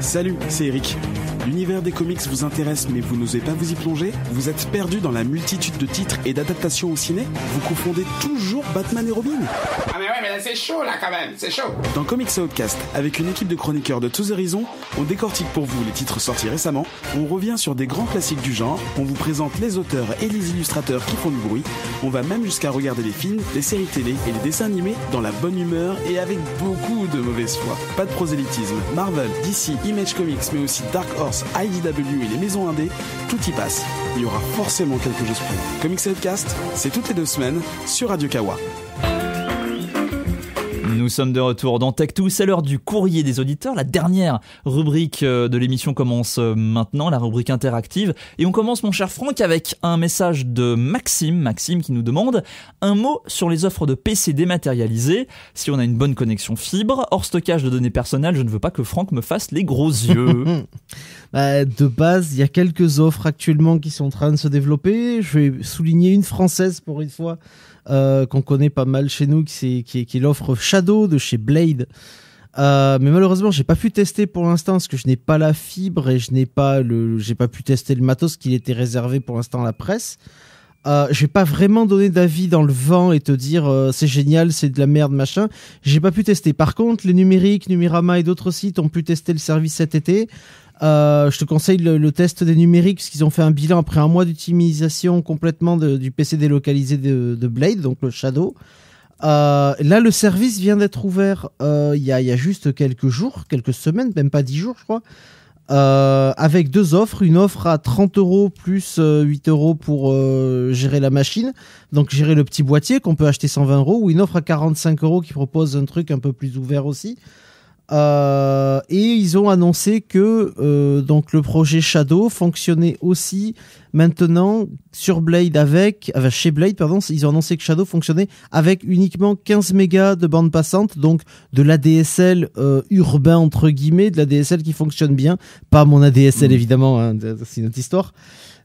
Salut, c'est Eric. L'univers des comics vous intéresse mais vous n'osez pas vous y plonger Vous êtes perdu dans la multitude de titres et d'adaptations au ciné Vous confondez toujours Batman et Robin Ah mais ouais mais là c'est chaud là quand même, c'est chaud Dans Comics Outcast, avec une équipe de chroniqueurs de tous horizons, on décortique pour vous les titres sortis récemment, on revient sur des grands classiques du genre, on vous présente les auteurs et les illustrateurs qui font du bruit, on va même jusqu'à regarder les films, les séries télé et les dessins animés dans la bonne humeur et avec beaucoup de mauvaise foi. Pas de prosélytisme, Marvel, DC, Image Comics mais aussi Dark Horse IDW et les maisons indées, tout y passe. Il y aura forcément quelque chose pour vous. Comics Headcast, c'est toutes les deux semaines sur Radio Kawa. Nous sommes de retour dans Tech2, c'est l'heure du courrier des auditeurs. La dernière rubrique euh, de l'émission commence euh, maintenant, la rubrique interactive. Et on commence, mon cher Franck, avec un message de Maxime. Maxime qui nous demande un mot sur les offres de PC dématérialisées. Si on a une bonne connexion fibre, hors stockage de données personnelles, je ne veux pas que Franck me fasse les gros [LAUGHS] yeux. Bah, de base, il y a quelques offres actuellement qui sont en train de se développer. Je vais souligner une française pour une fois. Euh, qu'on connaît pas mal chez nous, qui est, qui l'offre Shadow de chez Blade. Euh, mais malheureusement, j'ai pas pu tester pour l'instant parce que je n'ai pas la fibre et je n'ai pas le, j'ai pas pu tester le matos qui était réservé pour l'instant à la presse. Euh, je n'ai pas vraiment donné d'avis dans le vent et te dire c'est génial, c'est de la merde, machin. J'ai pas pu tester. Par contre, les numériques, Numirama et d'autres sites ont pu tester le service cet été. Euh, je te conseille le, test des numériques, parce qu'ils ont fait un bilan après un mois d'utilisation complètement du PC délocalisé de, Blade, donc le Shadow. Euh, là, le service vient d'être ouvert euh, il y, a, y, a juste quelques jours, quelques semaines, même pas 10 jours, je crois, avec deux offres. Une offre à 30 euros plus 8 euros pour gérer la machine, donc gérer le petit boîtier qu'on peut acheter 120 euros, ou une offre à 45 euros qui propose un truc un peu plus ouvert aussi. Euh, et ils ont annoncé que euh, donc le projet Shadow fonctionnait aussi maintenant sur Blade avec, chez Blade pardon, ils ont annoncé que Shadow fonctionnait avec uniquement 15 mégas de bande passante, donc de l'ADSL euh, urbain entre guillemets, de l'ADSL qui fonctionne bien, pas mon ADSL mm. évidemment, hein, c'est notre histoire.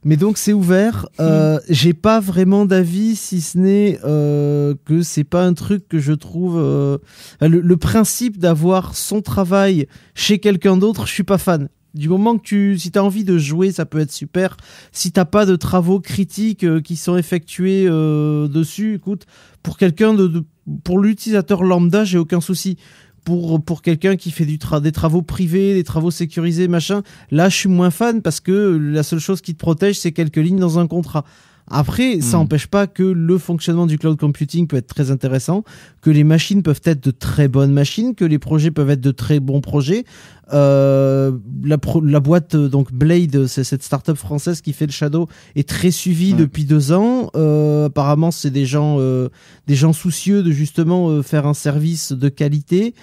Mais donc c'est ouvert. Euh, hmm. J'ai pas vraiment d'avis si ce n'est euh, que c'est pas un truc que je trouve. Euh, le, principe d'avoir son travail chez quelqu'un d'autre, je suis pas fan. Du moment que tu, si t'as envie de jouer, ça peut être super. Si t'as pas de travaux critiques euh, qui sont effectués euh, dessus, écoute, pour quelqu'un de pour l'utilisateur lambda, j'ai aucun souci pour, pour quelqu'un qui fait du tra des travaux privés, des travaux sécurisés, machin, là, je suis moins fan parce que la seule chose qui te protège, c'est quelques lignes dans un contrat. Après, ça n'empêche hmm. pas que le fonctionnement du cloud computing peut être très intéressant, que les machines peuvent être de très bonnes machines, que les projets peuvent être de très bons projets. Euh, la, boîte euh, donc Blade, c'est cette startup française qui fait le Shadow, est très suivie depuis deux ans. Euh, apparemment, c'est des gens, des gens soucieux de justement faire un service de qualité.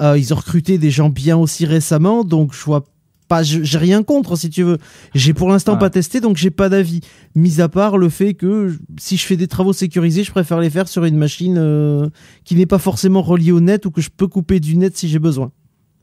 ils ont recruté des gens bien aussi récemment, donc je vois j'ai rien contre, si tu veux. J'ai pour l'instant pas testé, donc j'ai pas d'avis. Mis à part le fait que si je fais des travaux sécurisés, je préfère les faire sur une machine euh, qui n'est pas forcément reliée au net ou que je peux couper du net si j'ai besoin.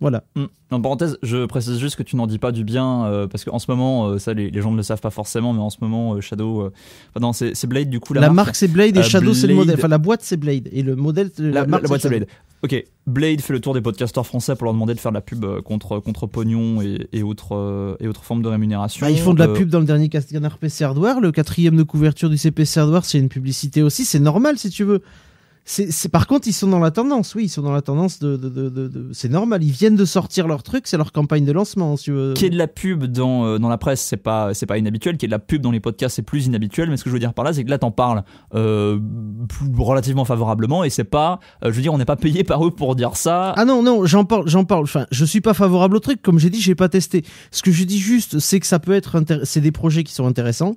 Voilà. Hmm. En parenthèse, je précise juste que tu n'en dis pas du bien, parce euh, parce qu'en ce moment, euh, ça les, gens ne le savent pas forcément, mais en ce moment, euh, Shadow. non, c'est Blade du coup. La, marque, c'est Blade et Shadow, c'est le modèle. Enfin, la boîte, c'est Blade. Et le modèle, la, boîte, c'est Blade. Ok, Blade fait le tour des podcasteurs français pour leur demander de faire de la pub contre, contre Pognon et, autres, et autres formes de rémunération. Bah, ils font de la pub dans le dernier Canard PC Hardware. Le quatrième de couverture du CPC Hardware, c'est une publicité aussi. C'est normal si tu veux c'est par contre ils sont dans la tendance, oui, ils sont dans la tendance de, c'est normal, ils viennent de sortir leur truc, c'est leur campagne de lancement. Hein, si Qui est de la pub euh, dans, la presse, c'est pas c'est pas inhabituel. Qui est de la pub dans les podcasts, c'est plus inhabituel. Mais ce que je veux dire par là, c'est que là t'en parles euh, relativement favorablement et c'est pas, euh, je veux dire, on n'est pas payé par eux pour dire ça. Ah non non, j'en parle j'en parle. Enfin, je suis pas favorable au truc. Comme j'ai dit, j'ai pas testé. Ce que je dis juste, c'est que ça peut être c'est des projets qui sont intéressants.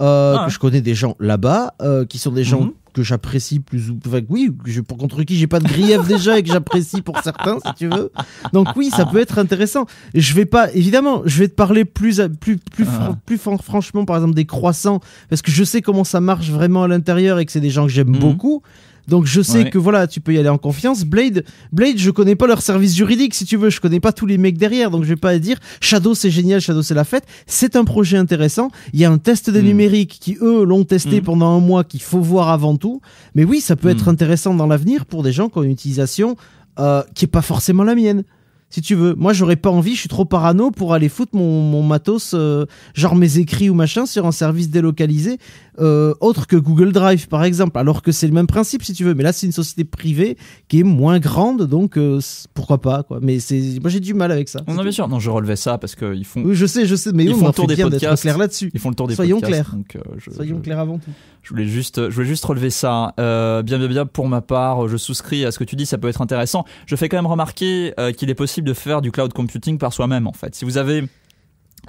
Ah. je connais des gens là-bas, qui sont des gens mhm que j'apprécie plus ou enfin, oui, je, contre qui j'ai pas de grief déjà et que j'apprécie pour certains, si tu veux. Donc oui, ça peut être intéressant. Je vais pas, évidemment, je vais te parler plus, plus, plus, ah. plus franchement, par exemple, des croissants, parce que je sais comment ça marche vraiment à l'intérieur et que c'est des gens que j'aime mmh. beaucoup. Donc je sais que voilà, tu peux y aller en confiance. Blade, Blade, je connais pas leur service juridique si tu veux, je connais pas tous les mecs derrière, donc je vais pas dire Shadow c'est génial, Shadow c'est la fête. C'est un projet intéressant. Il y a un test des hmm. numériques qui eux l'ont testé hmm. pendant un mois qu'il faut voir avant tout. Mais oui, ça peut hmm. être intéressant dans l'avenir pour des gens qui ont une utilisation euh, qui est pas forcément la mienne si tu veux. Moi, j'aurais pas envie, je suis trop parano pour aller foutre mon, matos, euh, genre mes écrits ou machin, sur un service délocalisé. Euh, autre que Google Drive, par exemple, alors que c'est le même principe, si tu veux. Mais là, c'est une société privée qui est moins grande, donc euh, pourquoi pas, quoi. Mais moi, j'ai du mal avec ça. Non, bien sûr. Non, je relevais ça parce qu'ils font. Oui, je sais, je sais, mais ils font le tour des podcasts. Clair là-dessus. Ils font le tour des Soyons podcasts. Clair. Donc, euh, Soyons clairs avant tout. Je voulais juste, je voulais juste relever ça. bien, bien, bien. Pour ma part, je souscris à ce que tu dis. Ça peut être intéressant. Je fais quand même remarquer qu'il est possible de faire du cloud computing par soi-même, en fait. Si vous avez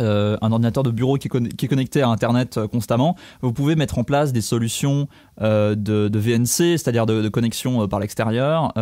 euh, un ordinateur de bureau qui est, connecté à Internet euh, constamment, vous pouvez mettre en place des solutions euh, de, VNC, c'est-à-dire de, de, connexion par l'extérieur,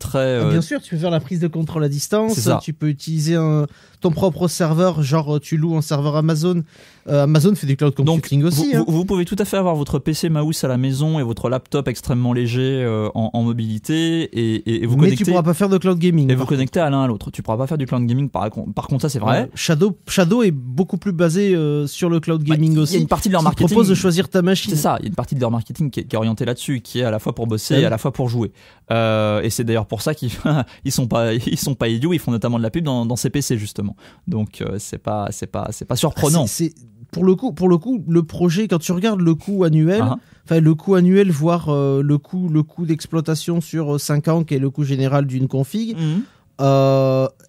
très. Ah, bien sûr, tu peux faire la prise de contrôle à distance. Tu peux utiliser un, ton propre serveur, genre tu loues un serveur Amazon. Euh, Amazon fait du cloud computing aussi. Hein. Vous, vous, pouvez tout à fait avoir votre PC mouse à la maison et votre laptop extrêmement léger euh, en, mobilité et, vous Mais tu pourras pas faire de cloud gaming. Et vous à l'un à l'autre. Tu pourras pas faire du cloud gaming par, par contre, ça c'est vrai. Shadow, Shadow est beaucoup plus basé euh, sur le cloud bah, gaming aussi. Il y a une partie de leur marketing. propose de choisir ta machine. C'est ça. Il y a une partie de leur marketing qui est, orientée là-dessus, qui est à la fois pour bosser et à la fois pour jouer. et c'est d'ailleurs pour ça qu'ils [LAUGHS] ils sont pas ils sont pas idiots. Ils font notamment de la pub dans, dans ces PC justement. Donc euh, c'est pas c'est pas c'est pas surprenant. Ah, c'est, pour le coup pour le coup le projet quand tu regardes le coût annuel, ah, ah. enfin le coût annuel voire euh, le coût le coût d'exploitation sur 5 euh, ans qui est le coût général d'une config. Mhm.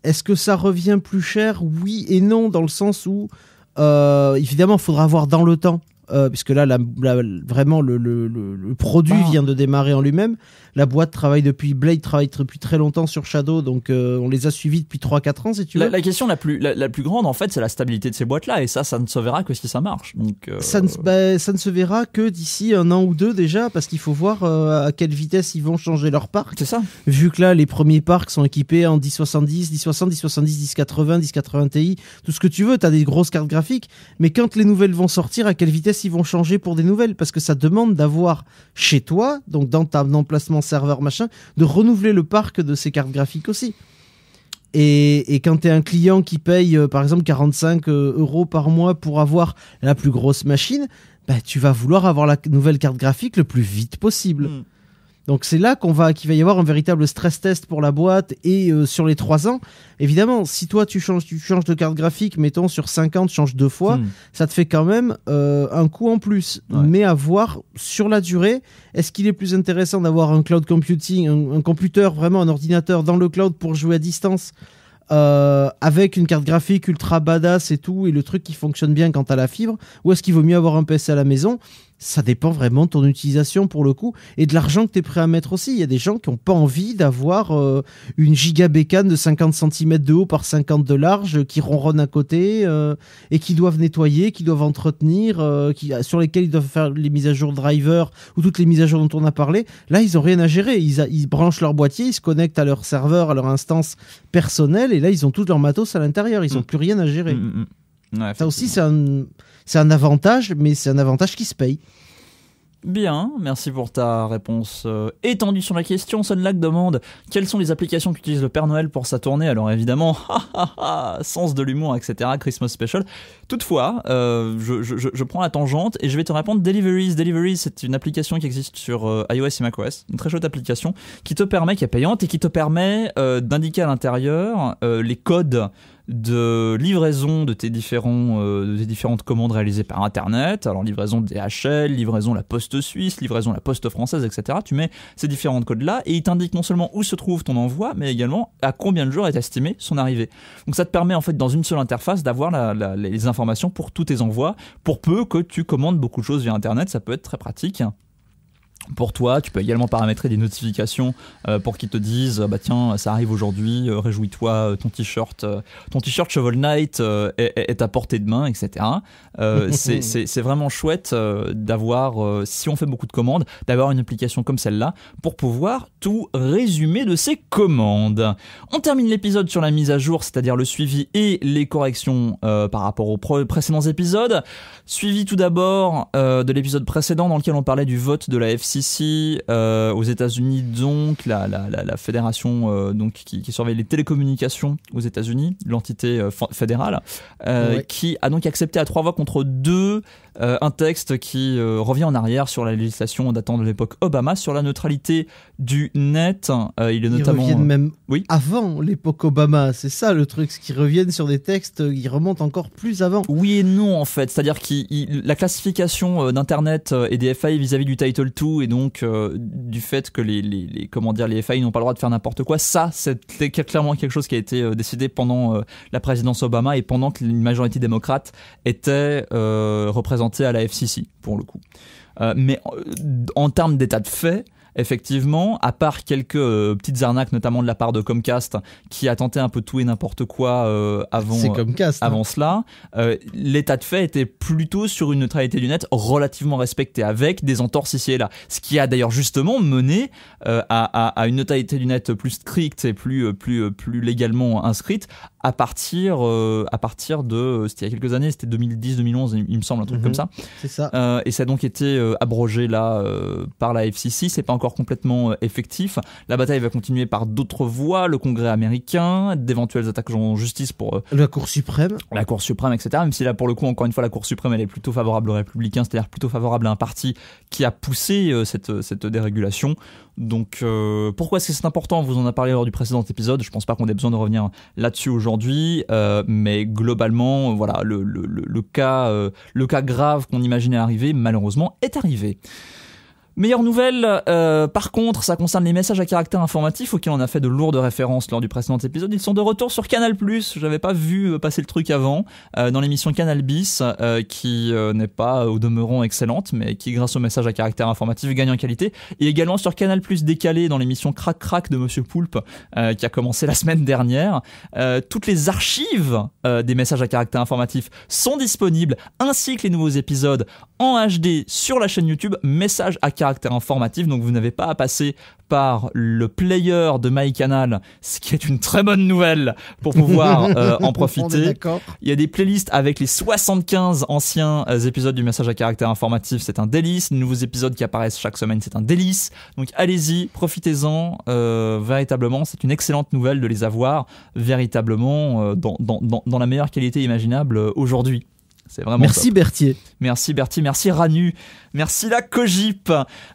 Est-ce que ça revient plus cher Oui et non, dans le sens où, évidemment, il faudra voir dans le temps, puisque là, la, vraiment, le, produit bah. vient de démarrer en lui-même la boîte travaille depuis Blade travaille depuis très longtemps sur Shadow, donc euh, on les a suivis depuis 3-4 ans si tu veux. La, question la plus, la, plus grande en fait, c'est la stabilité de ces boîtes-là, et ça, ça ne se verra que si ça marche. Donc, euh, ça, ne, bah, ça ne se verra que d'ici un an ou deux déjà, parce qu'il faut voir euh, à quelle vitesse ils vont changer leur parc. C'est ça. Vu que là, les premiers parcs sont équipés en 1070, 1070, 1070, 1080, 1080 Ti, tout ce que tu veux, tu as des grosses cartes graphiques, mais quand les nouvelles vont sortir, à quelle vitesse ils vont changer pour des nouvelles Parce que ça demande d'avoir chez toi, donc dans ton emplacement serveur machin, de renouveler le parc de ces cartes graphiques aussi. Et, quand tu es un client qui paye euh, par exemple 45 euh, euros par mois pour avoir la plus grosse machine, bah, tu vas vouloir avoir la nouvelle carte graphique le plus vite possible. Hmm. Donc c'est là qu'on va qu'il va y avoir un véritable stress test pour la boîte et euh, sur les 3 ans, évidemment, si toi tu changes tu changes de carte graphique, mettons sur 5 ans, tu changes deux fois, hmm. ça te fait quand même euh, un coup en plus. Mais à voir sur la durée, est-ce qu'il est plus intéressant d'avoir un cloud computing, un, computer vraiment un ordinateur dans le cloud pour jouer à distance euh, avec une carte graphique ultra badass et tout, et le truc qui fonctionne bien quand à la fibre, ou est-ce qu'il vaut mieux avoir un PC à la maison ça dépend vraiment de ton utilisation pour le coup et de l'argent que tu es prêt à mettre aussi. Il y a des gens qui n'ont pas envie d'avoir euh, une giga bécane de 50 cm de haut par 50 de large euh, qui ronronne à côté euh, et qui doivent nettoyer, qui doivent entretenir, sur lesquels ils doivent faire les mises à jour driver ou toutes les mises à jour dont on a parlé. Là, ils n'ont rien à gérer. Ils, branchent leur boîtier, ils se connectent à leur serveur, à leur instance personnelle et là, ils ont tout leur matos à l'intérieur. Ils n'ont mm. plus rien à gérer. Mm, mm, ça aussi, c'est un c'est un avantage, mais c'est un avantage qui se paye. Bien, merci pour ta réponse euh, étendue sur la question. Sunlac demande quelles sont les applications qu'utilise le Père Noël pour sa tournée. Alors évidemment, [LAUGHS] sens de l'humour, etc. Christmas Special. Toutefois, euh, je, prends la tangente et je vais te répondre Deliveries. Deliveries, c'est une application qui existe sur euh, iOS et macOS, une très chouette application qui te permet, qui est payante et qui te permet d'indiquer à l'intérieur les codes de livraison de tes, différents, euh, différentes commandes réalisées par Internet. Alors livraison DHL, livraison la poste suisse, livraison la poste française, etc. Tu mets ces différents codes-là et il t'indique non seulement où se trouve ton envoi, mais également à combien de jours est estimé son arrivée. Donc ça te permet en fait dans une seule interface d'avoir les informations pour tous tes envois, pour peu que tu commandes beaucoup de choses via Internet, ça peut être très pratique pour toi. Tu peux également paramétrer des notifications euh, pour qu'ils te disent bah tiens ça arrive aujourd'hui, euh, réjouis-toi, euh, ton t-shirt, ton t-shirt Shovel Knight est, à portée de main, etc. [LAUGHS] c'est vraiment chouette d'avoir, si on fait beaucoup de commandes, d'avoir une application comme celle-là pour pouvoir tout résumer de ces commandes. On termine l'épisode sur la mise à jour, c'est-à-dire le suivi et les corrections par rapport aux précédents épisodes. Suivi tout d'abord de l'épisode précédent dans lequel on parlait du vote de la FC ici, euh, aux États-Unis, donc la, fédération euh, donc qui, surveille les télécommunications aux États-Unis, l'entité euh, fédérale, qui a donc accepté à trois voix contre deux un texte qui revient en arrière sur la législation datant de l'époque Obama sur la neutralité du net. il est notamment même avant l'époque Obama, c'est ça le truc, ce qui reviennent sur des textes qui remontent encore plus avant. Oui et non en fait, c'est-à-dire que la classification d'internet et des FAI vis-à-vis du Title 2 et et donc euh, du fait que les, les, comment dire les FAI n'ont pas le droit de faire n'importe quoi. Ça, c'est clairement quelque chose qui a été euh, décidé pendant euh, la présidence Obama et pendant que une majorité démocrate était représentée à la FCC pour le coup. mais en, en termes d'état de fait, effectivement, à part quelques euh, petites arnaques, notamment de la part de Comcast, qui a tenté un peu tout et n'importe quoi euh, avant, euh, hein. avant cela, l'état de fait était plutôt sur une neutralité du net relativement respectée, avec des entorses ici et là. Ce qui a d'ailleurs justement mené à, une neutralité du net plus stricte et plus, plus, plus légalement inscrite, à partir, euh, à partir de. C'était il y a quelques années, c'était 2010-2011, il me semble, un truc comme mhm. ça. C'est ça. Euh, et ça a donc été euh, abrogé là par la FCC. C'est pas encore complètement effectif. La bataille va continuer par d'autres voies, le Congrès américain, d'éventuelles attaques en justice pour. la Cour suprême. La Cour suprême, etc. Même si là, pour le coup, encore une fois, la Cour suprême, elle est plutôt favorable aux républicains, c'est-à-dire plutôt favorable à un parti qui a poussé cette, cette dérégulation. Donc euh, pourquoi est-ce que c'est important vous en a parlé lors du précédent épisode, je pense pas qu'on ait besoin de revenir là-dessus aujourd'hui, euh, mais globalement, voilà, le, cas, euh, le cas grave qu'on imaginait arriver, malheureusement, est arrivé. Meilleure nouvelle, euh, par contre, ça concerne les messages à caractère informatif auxquels on a fait de lourdes références lors du précédent épisode. Ils sont de retour sur Canal+. Je J'avais pas vu euh, passer le truc avant euh, dans l'émission Canal Bis, qui n'est pas au demeurant excellente, mais qui grâce aux messages à caractère informatif gagne en qualité. Et également sur Canal+ décalé dans l'émission Crac Crac de Monsieur Poulpe, qui a commencé la semaine dernière. toutes les archives des messages à caractère informatif sont disponibles, ainsi que les nouveaux épisodes en HD sur la chaîne YouTube Messages à caractère caractère informatif, donc vous n'avez pas à passer par le player de MyCanal, ce qui est une très bonne nouvelle pour pouvoir [LAUGHS] euh, en profiter. Il y a des playlists avec les 75 anciens euh, épisodes du message à caractère informatif, c'est un délice. Les nouveaux épisodes qui apparaissent chaque semaine, c'est un délice. Donc allez-y, profitez-en euh, véritablement. C'est une excellente nouvelle de les avoir véritablement dans, la meilleure qualité imaginable aujourd'hui. Merci Bertier, Berthier. Merci Berthier, merci Ranu, merci la Cogip.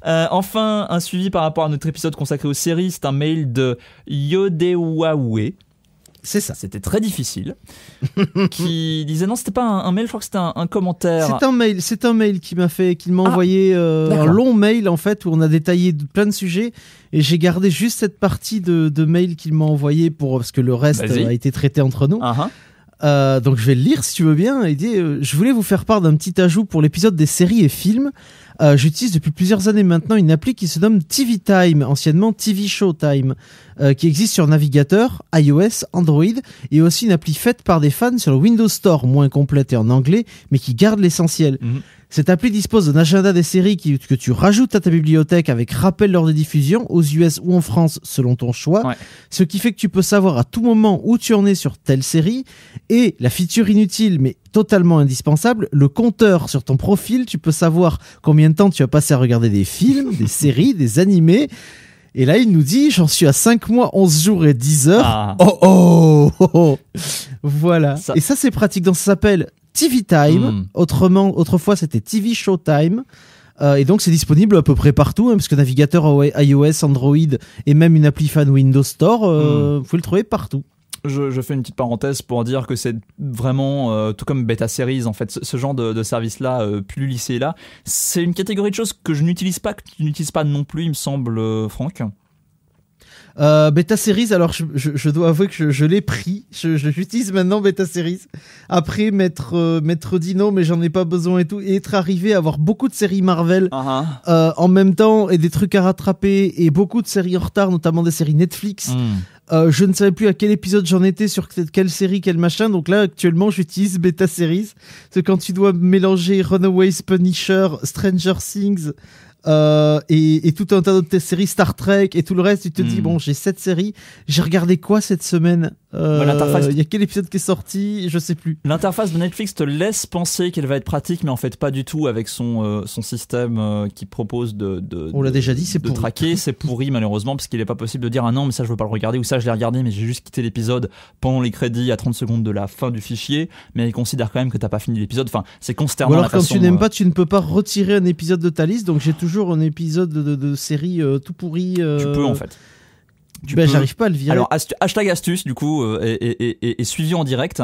Euh, enfin, un suivi par rapport à notre épisode consacré aux séries, c'est un mail de Yodewawe. C'est ça. C'était très difficile. [LAUGHS] qui disait non, c'était pas un, mail, je crois que c'était un, commentaire. C'est un mail, c'est un mail qui m'a fait, qui m'a ah, envoyé euh, un long mail en fait où on a détaillé plein de sujets et j'ai gardé juste cette partie de, mail qu'il m'a envoyé pour ce que le reste a été traité entre nous. Ah, ah. Euh, donc je vais le lire si tu veux bien. Il euh, Je voulais vous faire part d'un petit ajout pour l'épisode des séries et films. Euh, j'utilise depuis plusieurs années maintenant une appli qui se nomme TV Time, anciennement TV Show Time, qui existe sur navigateur, iOS, Android, et aussi une appli faite par des fans sur le Windows Store, moins complète et en anglais, mais qui garde l'essentiel. Mhm. Cette appli dispose d'un agenda des séries que tu rajoutes à ta bibliothèque avec rappel lors des diffusions, aux US ou en France selon ton choix, ce qui fait que tu peux savoir à tout moment où tu en es sur telle série, et la feature inutile mais totalement indispensable, le compteur sur ton profil, tu peux savoir combien de temps tu as passé à regarder des films, [LAUGHS] des séries, des animés. Et là, il nous dit, j'en suis à 5 mois, 11 jours et 10 heures. Ah. Oh, oh, oh, oh. [LAUGHS] Voilà. Et ça, c'est pratique. Dans ça s'appelle TV Time. Hmm. Autrement, autrefois, c'était TV Showtime. Euh, et donc, c'est disponible à peu près partout, hein, parce que navigateur iOS, Android et même une appli fan Windows Store, euh, hmm. vous le trouvez partout. Je, fais une petite parenthèse pour dire que c'est vraiment euh, tout comme Beta Series en fait ce, genre de, service là euh, plus lycée là c'est une catégorie de choses que je n'utilise pas que tu n'utilises pas non plus il me semble euh, Franck euh, Beta Series, alors je, dois avouer que je, l'ai pris. Je J'utilise maintenant Beta Series. Après euh, Maître, Dino, mais j'en ai pas besoin et tout. Et être arrivé à avoir beaucoup de séries Marvel ah, ah. Euh, en même temps et des trucs à rattraper et beaucoup de séries en retard, notamment des séries Netflix. Hmm. je ne savais plus à quel épisode j'en étais sur quelle série, quel machin. Donc là, actuellement, j'utilise Beta Series. C'est quand tu dois mélanger Runaways, Punisher, Stranger Things. Euh, et, tout un tas tes séries, Star Trek et tout le reste, tu te dis, hmm. bon, j'ai cette série, j'ai regardé quoi cette semaine euh, bah, l'interface. Il y a quel épisode qui est sorti Je sais plus. L'interface de Netflix te laisse penser qu'elle va être pratique, mais en fait pas du tout avec son, euh, son système euh, qui propose de. de On l'a déjà dit, c'est traquer. [LAUGHS] C'est pourri malheureusement parce qu'il n'est pas possible de dire ah non mais ça je veux pas le regarder ou ça je l'ai regardé mais j'ai juste quitté l'épisode pendant les crédits à 30 secondes de la fin du fichier. Mais il considère quand même que t'as pas fini l'épisode. Enfin c'est consternant. alors quand tu n'aimes pas, tu ne peux pas retirer un épisode de ta liste. Donc j'ai toujours un épisode de, série tout pourri. Tu peux en fait ben, j'arrive pas à le virer. Alors, hashtag astuce, du coup, et euh, est, suivi en direct.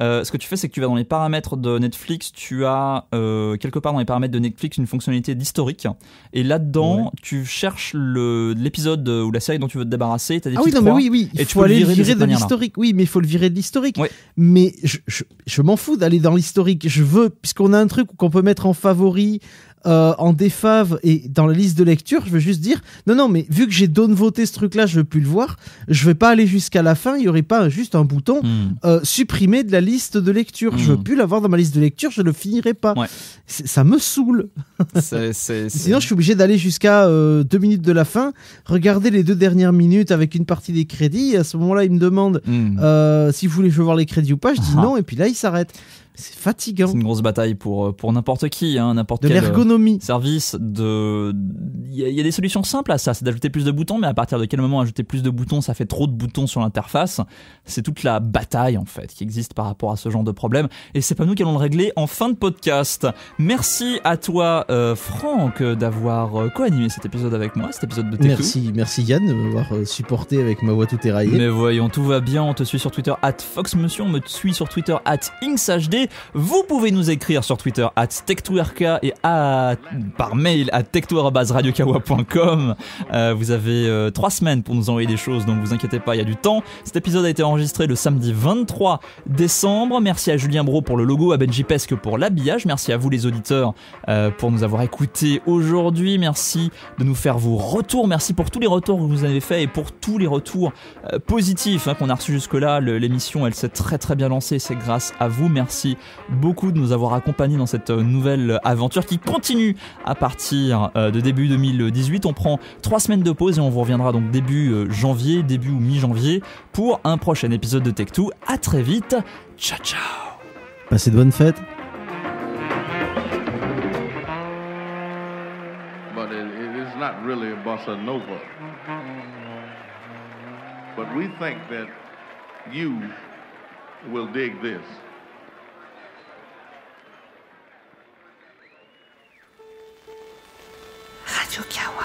Euh, ce que tu fais, c'est que tu vas dans les paramètres de Netflix, tu as euh, quelque part dans les paramètres de Netflix une fonctionnalité d'historique, et là-dedans, tu cherches l'épisode ou la série dont tu veux te débarrasser. As des ah oui, oui, et tu vas le virer, de l'historique. Oui, mais il faut le virer de l'historique. Mais je, m'en fous d'aller dans l'historique. Je veux, puisqu'on a un truc qu'on peut mettre en favori, euh, en défave et dans la liste de lecture, je veux juste dire non, non, mais vu que j'ai donne voté ce truc-là, je veux plus le voir. Je vais pas aller jusqu'à la fin. Il y aurait pas juste un bouton hmm. supprimer de la liste de lecture. Je veux hmm. plus l'avoir dans ma liste de lecture, je le finirai pas. Ça me saoule. [LAUGHS] Sinon, je suis obligé d'aller jusqu'à euh, deux minutes de la fin, regarder les deux dernières minutes avec une partie des crédits. Et à ce moment-là, il me demande hmm. euh, si vous voulez voir les crédits ou pas. Je dis ah. non, et puis là, il s'arrête. C'est fatigant. C'est une grosse bataille pour, euh, pour n'importe qui, hein, n'importe quel euh, l'ergonomie. service. De... Il, y a, des solutions simples à ça, c'est d'ajouter plus de boutons, mais à partir de quel moment ajouter plus de boutons, ça fait trop de boutons sur l'interface C'est toute la bataille en fait qui existe par rapport à ce genre de problème, et c'est pas nous qui allons le régler en fin de podcast. Merci à toi euh, Franck d'avoir co-animé cet épisode avec moi, cet épisode de Merci, merci Yann de m'avoir supporté avec ma voix tout éraillée. Mais voyons, tout va bien, on te suit sur Twitter at FoxMonsieur, on me suit sur Twitter at InksHD, vous pouvez nous écrire sur Twitter at et par mail à techtour.radiokawa.com. Euh, vous avez 3 euh, trois semaines pour nous envoyer des choses, donc vous inquiétez pas, il y a du temps. Cet épisode a été enregistré le samedi 23 décembre. Merci à Julien Bro pour le logo, à Benji Pesque pour l'habillage. Merci à vous les auditeurs euh, pour nous avoir écoutés aujourd'hui. Merci de nous faire vos retours. Merci pour tous les retours que vous avez faits et pour tous les retours positifs hein, qu'on a reçus jusque-là. L'émission, elle s'est très très bien lancée. C'est grâce à vous. Merci beaucoup de nous avoir accompagnés dans cette euh, nouvelle aventure qui continue à partir euh, de début 2018. On prend trois semaines de pause et on vous reviendra donc début euh, janvier, début ou mi-janvier pour un prochain épisode de Tech2. À très vite. Ciao ciao. Passez de bonnes fêtes. not really a bossa nova. we think that you will dig this. Radio Kiawa